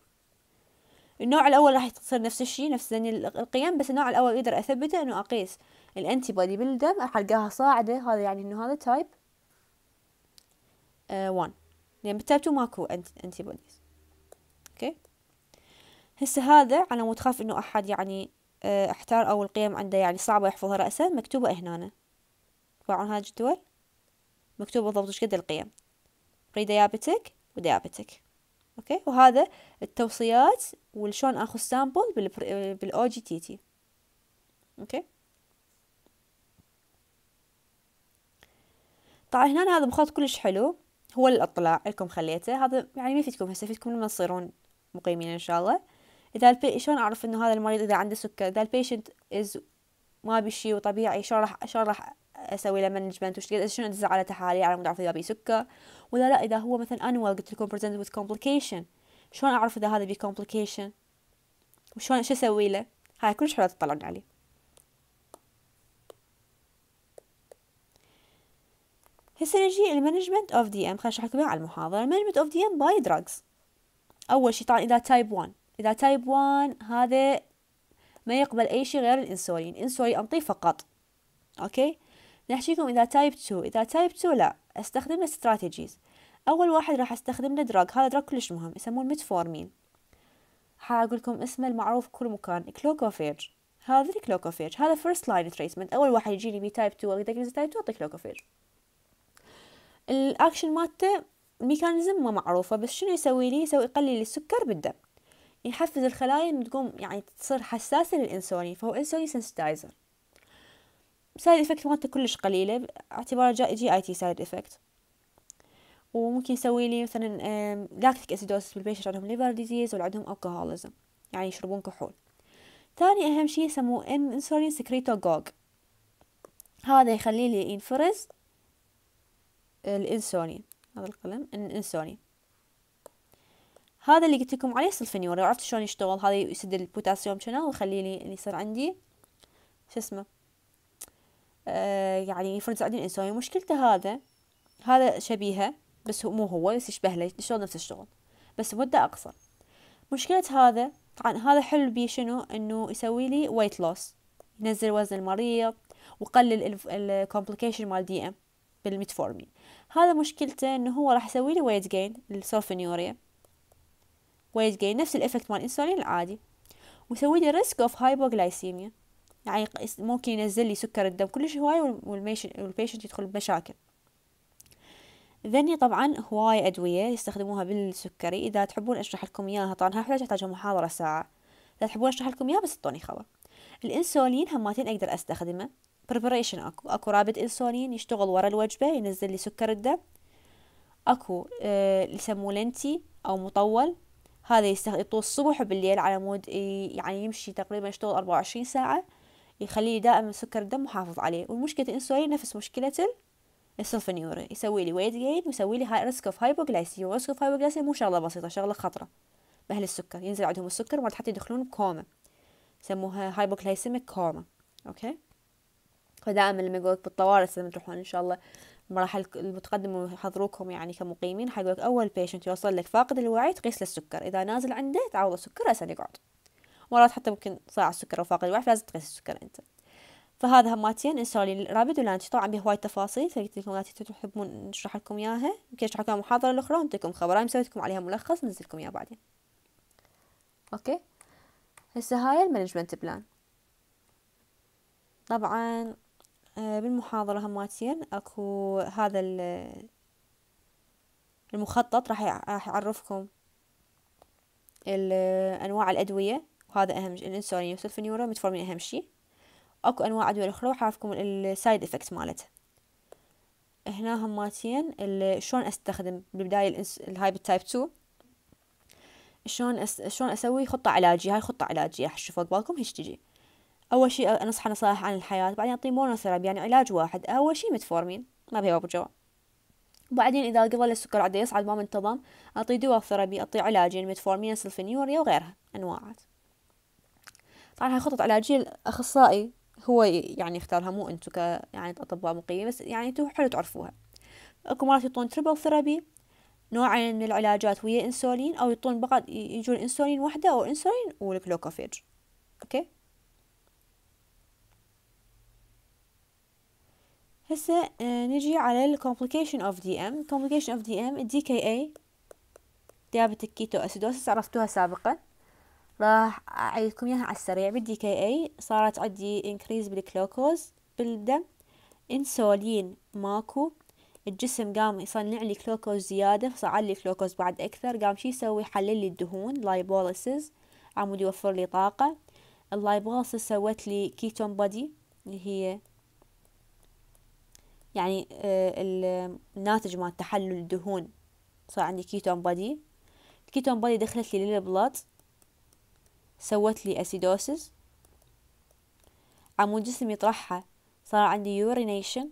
النوع الأول راح يصير نفس الشيء نفس القيم بس النوع الأول أقدر أثبته إنه أقيس الأنتي بودي بالدم راح ألقاها صاعدة هذا يعني إنه هذا تايب 1 لأن بالتايب 2 ماكو أنتي بوديز أوكي هسه هذا على مود خاف إنه أحد يعني آه، احتار أو القيم عنده يعني صعبة يحفظها رأسا مكتوبة هنا تباعون هذا الجدول مكتوبه بالضبط ايش قد القيم بري ديابيتك وديابتك اوكي وهذا التوصيات وشلون اخذ سامبل بالاو جي تي تي اوكي طبعا هنا هذا مخاط كلش حلو هو للاطلاع لكم خليته هذا يعني ما يفيدكم هسه يفيدكم لما تصيرون مقيمين ان شاء الله اذا شلون اعرف انه هذا المريض اذا عنده سكر اذا البيشنت از ما بشي وطبيعي شلون راح شلون راح اسوي له مانجمنت وش شنو ادزع على تحاليل على اعرف اذا بي سكر ولا لا اذا هو مثلا انوال قلت لكم present with complication شلون اعرف اذا هذا بي complication وشلون شو اسوي له هاي كلش حلوه تطلعون عليه هسه نجي المانجمنت اوف دي ام خلينا نشرح لكم على المحاضره المانجمنت اوف دي ام باي دراجز اول شيء طبعا اذا تايب 1 اذا تايب 1 هذا ما يقبل اي شيء غير الانسولين انسولين انطيه فقط اوكي نحشيكم إذا تايب 2 إذا تايب 2 لا استخدم استراتيجيز أول واحد راح استخدم دراج هذا دراج كلش مهم يسمون متفورمين حاقولكم اسمه المعروف بكل مكان كلوكوفيج هذا الكلوكوفيج هذا فيرست لاين تريتمنت اول واحد يجيني بي تايب 2 واقدر اقلز تايب 2 أعطي كلوكوفيج الاكشن مالته الميكانيزم ما معروفه بس شنو يسوي لي يسوي يقلل السكر بالدم يحفز الخلايا تقوم يعني تصير حساسه للانسولين فهو انسولين سنسيتايزر سايد افكت مالته كلش قليله اعتباره جا جي اي تي سايد افكت وممكن يسوي لي مثلا لاكتيك اسيدوسس بالبيشر عندهم ليفر ديزيز ولا عندهم الكهوليزم يعني يشربون كحول ثاني اهم شيء يسموه انسولين سكريتوغوغ هذا يخلي لي ينفرز الانسولين هذا القلم الانسولين هذا اللي قلت لكم عليه سلفنيول عرفت شلون يشتغل هذا يسد البوتاسيوم شنو ويخلي لي يصير عندي شو اسمه آه، يعني يفرز عندي إنسانية يعني مشكلته هذا هذا شبيهه بس هو مو هو بس يشبه له يشتغل نفس الشغل بس مدة أقصر مشكلة هذا طبعا هذا حلو بيه شنو إنه يسوي لي ويت لوس ينزل وزن المريض وقلل الكومبليكيشن مال دي ام بالميتفورمين هذا مشكلته انه هو راح يسوي لي ويت جين السولفينيوريا ويت جين نفس الافكت مال الانسولين العادي ويسوي لي ريسك اوف هايبوغلايسيميا يعني ممكن ينزل لي سكر الدم كلش هواي والبيشنت يدخل بمشاكل ذني طبعا هواي أدوية يستخدموها بالسكري إذا تحبون أشرح لكم إياها طبعا هاي أحتاج محاضرة ساعة إذا تحبون أشرح لكم إياها بس اعطوني خبر الإنسولين هماتين أقدر أستخدمه بريبريشن أكو أكو رابط إنسولين يشتغل ورا الوجبة ينزل لي سكر الدم أكو أه يسموه لنتي أو مطول هذا يستخدم الصبح وبالليل على مود يعني يمشي تقريبا يشتغل أربعة وعشرين ساعة يخلي لي دائما سكر الدم محافظ عليه والمشكلة الانسولين نفس مشكلة السلفنيوري يسوي لي ويت جين ويسوي لي هاي ريسك اوف هايبوغلايسيا وريسك اوف هايبوغلايسيا مو شغلة بسيطة شغلة خطرة بأهل السكر ينزل عندهم السكر وبعد حتى يدخلون كوما يسموها هايبوغلايسيميك كوما اوكي فدائما لما يقولك بالطوارئ لما تروحون ان شاء الله المراحل المتقدمة ويحضروكم يعني كمقيمين حيقولك أول بيشنت يوصل لك فاقد الوعي تقيس للسكر السكر إذا نازل عنده تعوض السكر أسأل يقعد مرات حتى ممكن تصير السكر او فاقد الوعي فلازم تقيس السكر انت فهذا هماتين انسولين رابد ولانتي طبعا بها هواي تفاصيل فقلت لكم لا تحبون نشرح لكم اياها يمكن اشرح لكم المحاضره الاخرى وانتكم خبر انا مسوي لكم عليها ملخص نزل لكم اياه بعدين اوكي هسه هاي المانجمنت بلان طبعا آه، بالمحاضرة هماتين اكو هذا المخطط راح يعرفكم آه، انواع الادوية وهذا أهم الإنسولين والسلفونيورا متفورمين أهم شيء أكو أنواع أدوية أخرى وحافكم السايد إفكت مالتها هنا هماتين شلون استخدم بالبداية الهاي تايب 2 شلون أس... شلون اسوي خطة علاجية هاي خطة علاجية حشو فوق بالكم هيش تجي اول شيء انصحه نصائح عن الحياة بعدين اعطيه مونوثيرابي يعني علاج واحد اول شيء متفورمين ما بيها ابو جواب وبعدين اذا قبل السكر عاد يصعد ما منتظم اعطيه دواء ثيرابي اعطيه علاجين متفورمين سلفينيوريا وغيرها انواعات طبعا هاي خطط علاجية الأخصائي هو يعني يختارها مو أنتو ك يعني أطباء مقيمين بس يعني أنتو حلو تعرفوها أكو مرات يعطون تربل ثيرابي نوعين من العلاجات ويا انسولين أو يعطون فقط يجون انسولين وحدة أو انسولين والكلوكوفيج أوكي هسه آه، نجي على ال complication of DM complication of DM الدي كي اي diabetic ketoacidosis عرفتوها سابقا راح أعيدكم إياها على السريع بالدي كي اي صارت عندي انكريز بالكلوكوز بالدم انسولين ماكو الجسم قام يصنع لي كلوكوز زيادة فصار لي كلوكوز بعد أكثر قام شي يسوي حلل لي الدهون لايبوليسز عمود يوفر لي طاقة اللايبوليسز سوت لي كيتون بادي اللي هي يعني آه، الناتج مال تحلل الدهون صار عندي كيتون بادي الكيتون بادي دخلت لي للبلط سوت لي أسيدوسز عمود جسمي يطرحها صار عندي يورينيشن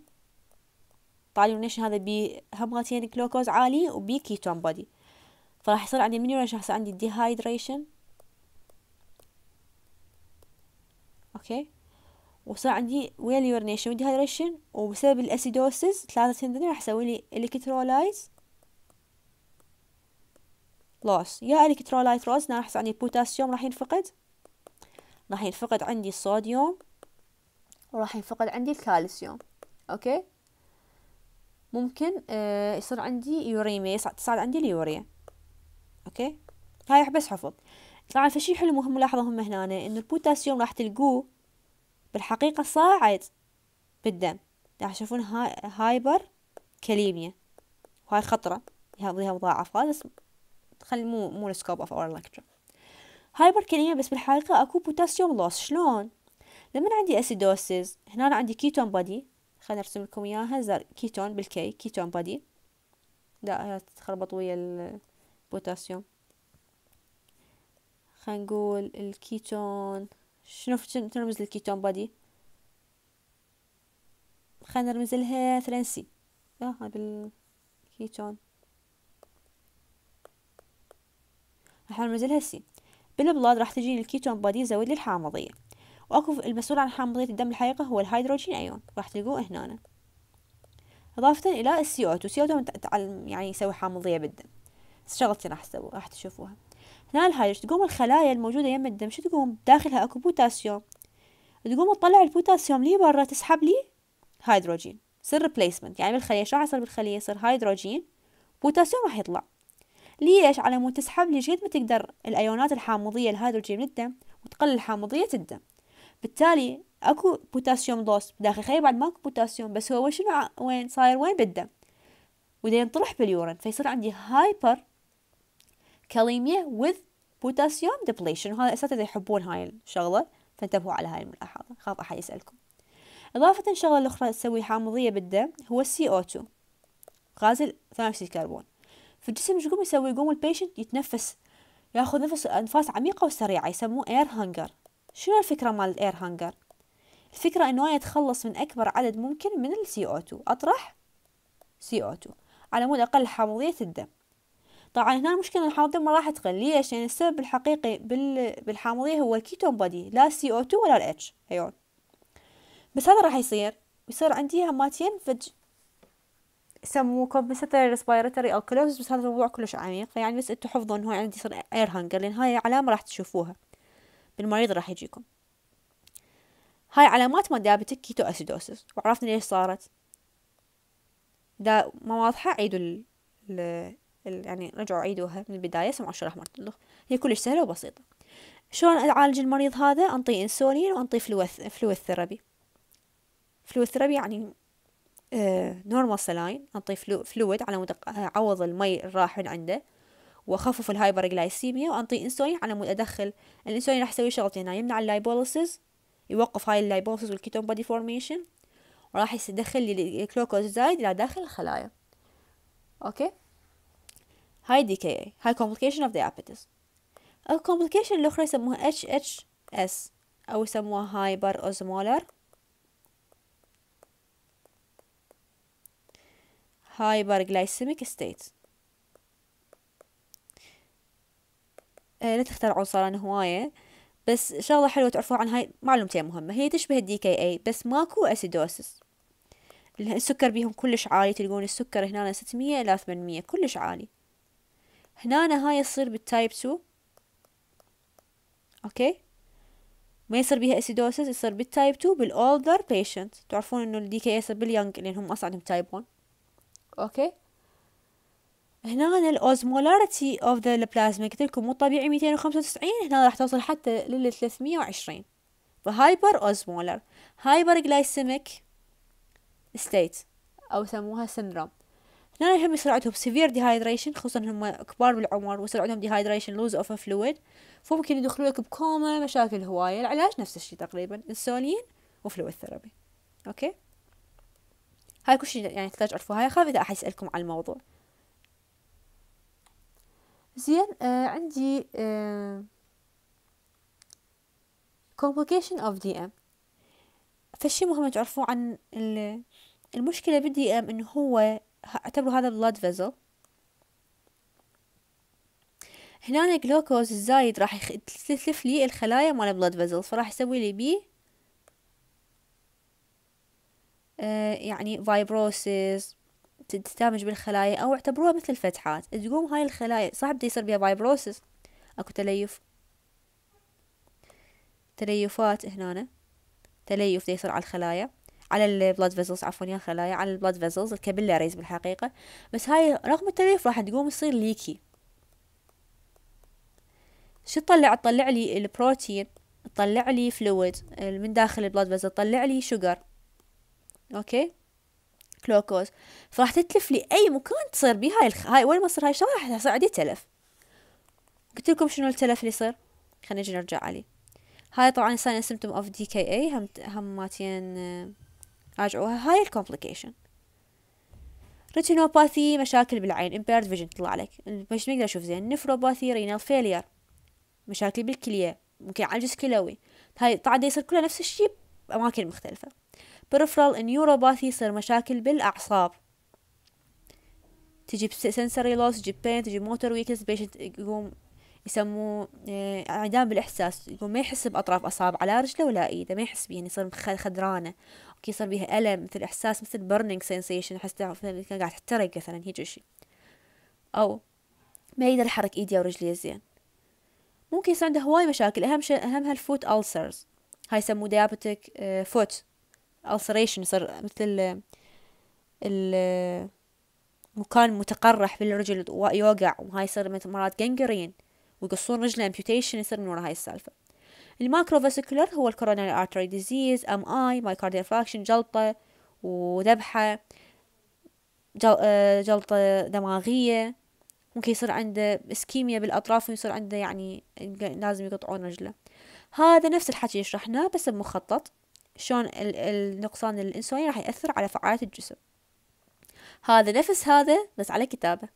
طالع يورينيشن هذا بيه همغتين جلوكوز عالي وبي كيتون بودي فراح يصير عندي من يورينيشن يصير عندي ديهايدريشن اوكي وصار عندي ويا اليورينيشن والديهايدريشن وبسبب الاسيدوسز ثلاثة هندني راح يسوي لي الكترولايز لوس يا electrolyte راح يصير عندي البوتاسيوم راح ينفقد راح ينفقد عندي الصوديوم وراح ينفقد عندي الكالسيوم اوكي ممكن آه يصير عندي يوريميا تصعد عندي اليوريا اوكي هاي بس حفظ طبعا فشي حلو مهم ملاحظة مهمة هنا انه البوتاسيوم راح تلقوه بالحقيقة صاعد بالدم راح يعني تشوفون هاي هايبر كاليميا وهاي خطرة يها مضاعف هذا خلي مو مو السكوب اوف اور lecture هايبر كلمة بس بالحقيقة اكو بوتاسيوم لوس شلون لما عندي اسيدوسيز هنا عندي كيتون بادي خلينا نرسم لكم اياها كيتون بالكي كيتون بادي لا تخربط ويا البوتاسيوم خلينا نقول الكيتون شنو ترمز للكيتون بادي خلينا نرمز لها ثلاثي لا هذا بالكيتون راح ننزلها سي بالبلاد راح تجيني الكيتون بادي زود لي الحامضية واكو المسؤول عن حامضية الدم الحقيقة هو الهيدروجين ايون راح تلقوه هنا إضافة إلى السي او 2 سي او 2 يعني يسوي حامضية بالدم شغلتين راح تسوي راح تشوفوها هنا الهيدروجين تقوم الخلايا الموجودة يم الدم شو تقوم داخلها اكو بوتاسيوم تقوم تطلع البوتاسيوم لي برا تسحب لي هيدروجين يصير ريبليسمنت يعني بالخلية شو راح يصير بالخلية يصير هيدروجين بوتاسيوم راح يطلع ليش على مود تسحب لي قد ما تقدر الايونات الحامضيه الهيدروجين من الدم وتقلل حامضيه الدم بالتالي اكو بوتاسيوم دوس داخل خليه بعد ماكو بوتاسيوم بس هو شنو وين صاير وين بالدم وده ينطرح باليورين فيصير عندي هايبر كاليميا وذ بوتاسيوم ديبليشن وهذا اساتذه يحبون هاي الشغله فانتبهوا على هاي الملاحظه خاف احد يسالكم اضافه شغله اخرى تسوي حامضيه بالدم هو السي او 2 غاز ثاني اكسيد الكربون فالجسم يقوم يسوي يقوم البيشنت يتنفس ياخذ نفس انفاس عميقه وسريعه يسموه اير هانجر شنو الفكره مال الاير هانجر الفكره انه انا اتخلص من اكبر عدد ممكن من السي او 2 اطرح سي او 2 على مود اقل حامضيه الدم طبعا هنا المشكلة الحامضية ما راح تقل ليش؟ لأن يعني السبب الحقيقي بالحامضية هو الكيتون بودي لا سي او 2 ولا الاتش أيوة. بس هذا راح يصير ويصير عندي هماتين فج يسموه ريسبيرتوري او اوكلوز بس هذا الموضوع كلش عميق فيعني بس انتم حفظوا انه هاي عندي يصير اير هانجر لان هاي علامه راح تشوفوها بالمريض راح يجيكم هاي علامات ما دابتك كيتو اسيدوسس وعرفنا ليش صارت دا ما واضحه عيدوا ال... ال... ال... يعني رجعوا عيدوها من البدايه سمعوا الشرح مرة هي كلش سهله وبسيطه شلون اعالج المريض هذا انطيه انسولين وانطيه فلوث فلوث ثيرابي فلوث ثيرابي يعني نورمال سلاين أنطي فلويد على مود أعوض آه، المي الراحل من عنده وأخفف جلايسيميا وأنطي إنسولين على مود أدخل الإنسولين راح يسوي شغلتين يعني يمنع اللايبوليسيس يوقف هاي اللايبوليسيس والكيتون بودي فورميشن وراح يدخل لي الجلوكوز زايد إلى داخل الخلايا أوكي هاي دي كي هاي كومبليكيشن اوف ذا ابيتس الكومبليكيشن الأخرى يسموها اتش اتش اس أو يسموها هايبر أوزمولر hyperglycemic state آه لا تخترعون صار أنا هواية بس شغلة حلوة تعرفوها عن هاي معلومتين مهمة هي تشبه الدي كي اي بس ماكو أسيدوسس السكر بيهم كلش عالي تلقون السكر هنا 600 إلى 800 كلش عالي هنا هاي يصير بالتايب 2 اوكي ما يصير بيها اسيدوسس يصير بالتايب 2 بالاولدر بيشنت تعرفون انه الدي كي اي يصير باليونج لانهم اصلا عندهم تايب 1 اوكي هنا الاوزمولاريتي اوف ذا البلازما قلت لكم مو طبيعي 295 هنا راح توصل حتى لل 320 فهايبر اوزمولر هايبر جلايسيميك ستيت او يسموها سندروم هنا هم سرعتهم سيفير ديهايدريشن خصوصا هم كبار بالعمر وسرعتهم ديهايدريشن لوز اوف فلويد فممكن يدخلوا لك بكوما مشاكل هوايه العلاج نفس الشيء تقريبا انسولين وفلويد ثيرابي اوكي هاي كل شيء يعني تحتاج تعرفوه هاي خاف إذا يسألكم على الموضوع زين آه عندي آه complication of DM فالشي مهم تعرفوه عن المشكلة بالدي ام انه هو اعتبروا هذا blood vessel هنا الجلوكوز الزايد راح يخ... تلف لي الخلايا مال blood vessels فراح يسوي لي بيه آه، يعني فايبروسيس تدمج بالخلايا أو اعتبروها مثل الفتحات تقوم هاي الخلايا صعب يصير بها فايبروسيس أكو تليف تليفات هنا تليف يصير على الخلايا على البلاد فيزلز عفوا يا خلايا على البلاد فيزلز الكابيلاريز بالحقيقة بس هاي رغم التليف راح تقوم تصير ليكي شو تطلع تطلع لي البروتين تطلع لي فلويد من داخل البلاد فيزل تطلع لي شوجر اوكي كلوكوز فراح تتلف لي اي مكان تصير بيه هاي الخ... هاي وين ما تصير هاي الشغله راح يصير عندي تلف قلت لكم شنو التلف اللي يصير خلينا نجي نرجع عليه هاي طبعا ساين سيمتوم اوف دي كي اي هم هماتين آه، راجعوها هاي الكومبليكيشن ريتينوباثي مشاكل بالعين امبيرد فيجن تطلع لك مش اقدر اشوف زين نفروباثي رينال فيلير مشاكل بالكليه ممكن عجز كلوي هاي طبعا يصير كلها نفس الشيء باماكن مختلفه بريفرال نيوروباثي يصير مشاكل بالأعصاب تجي سنسري لوس تجي بين تجي موتور ويكنس بيشنت يقوم يسموه انعدام آه، بالإحساس يقوم ما يحس بأطراف أصابع على رجله ولا إيده ما يحس بيه يعني يصير خدرانة أوكي يصير بيها ألم مثل إحساس مثل برنينج سensation أحس قاعد تحترق مثلا هيجي شي أو ما يقدر يحرك إيدي أو رجلي زين ممكن يصير عنده هواي مشاكل أهم شيء أهمها الفوت ألسرز هاي يسموه ديابتك آه، فوت ulceration يصير مثل ال مكان متقرح بالرجل يوقع وهاي يصير مثل مرات جنجرين ويقصون رجله امبيوتيشن يصير من ورا هاي السالفة الماكروفاسكولار هو الكورونال ارتري ديزيز ام اي مايكارديال فراكشن جلطة وذبحة آه، جلطة دماغية ممكن يصير عنده اسكيميا بالأطراف ويصير عنده يعني لازم يقطعون رجله هذا نفس الحكي اللي شرحناه بس بمخطط شلون النقصان الانسولين راح يأثر على فعالية الجسم هذا نفس هذا بس على كتابة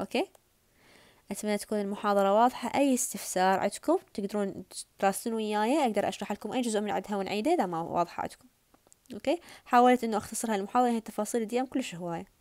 أوكي أتمنى تكون المحاضرة واضحة أي استفسار عندكم تقدرون تراسلون وياي أقدر أشرح لكم أي جزء من عندها ونعيده إذا ما واضحة عندكم أوكي حاولت إنه أختصر هالمحاضرة هي التفاصيل ديام كلش هواية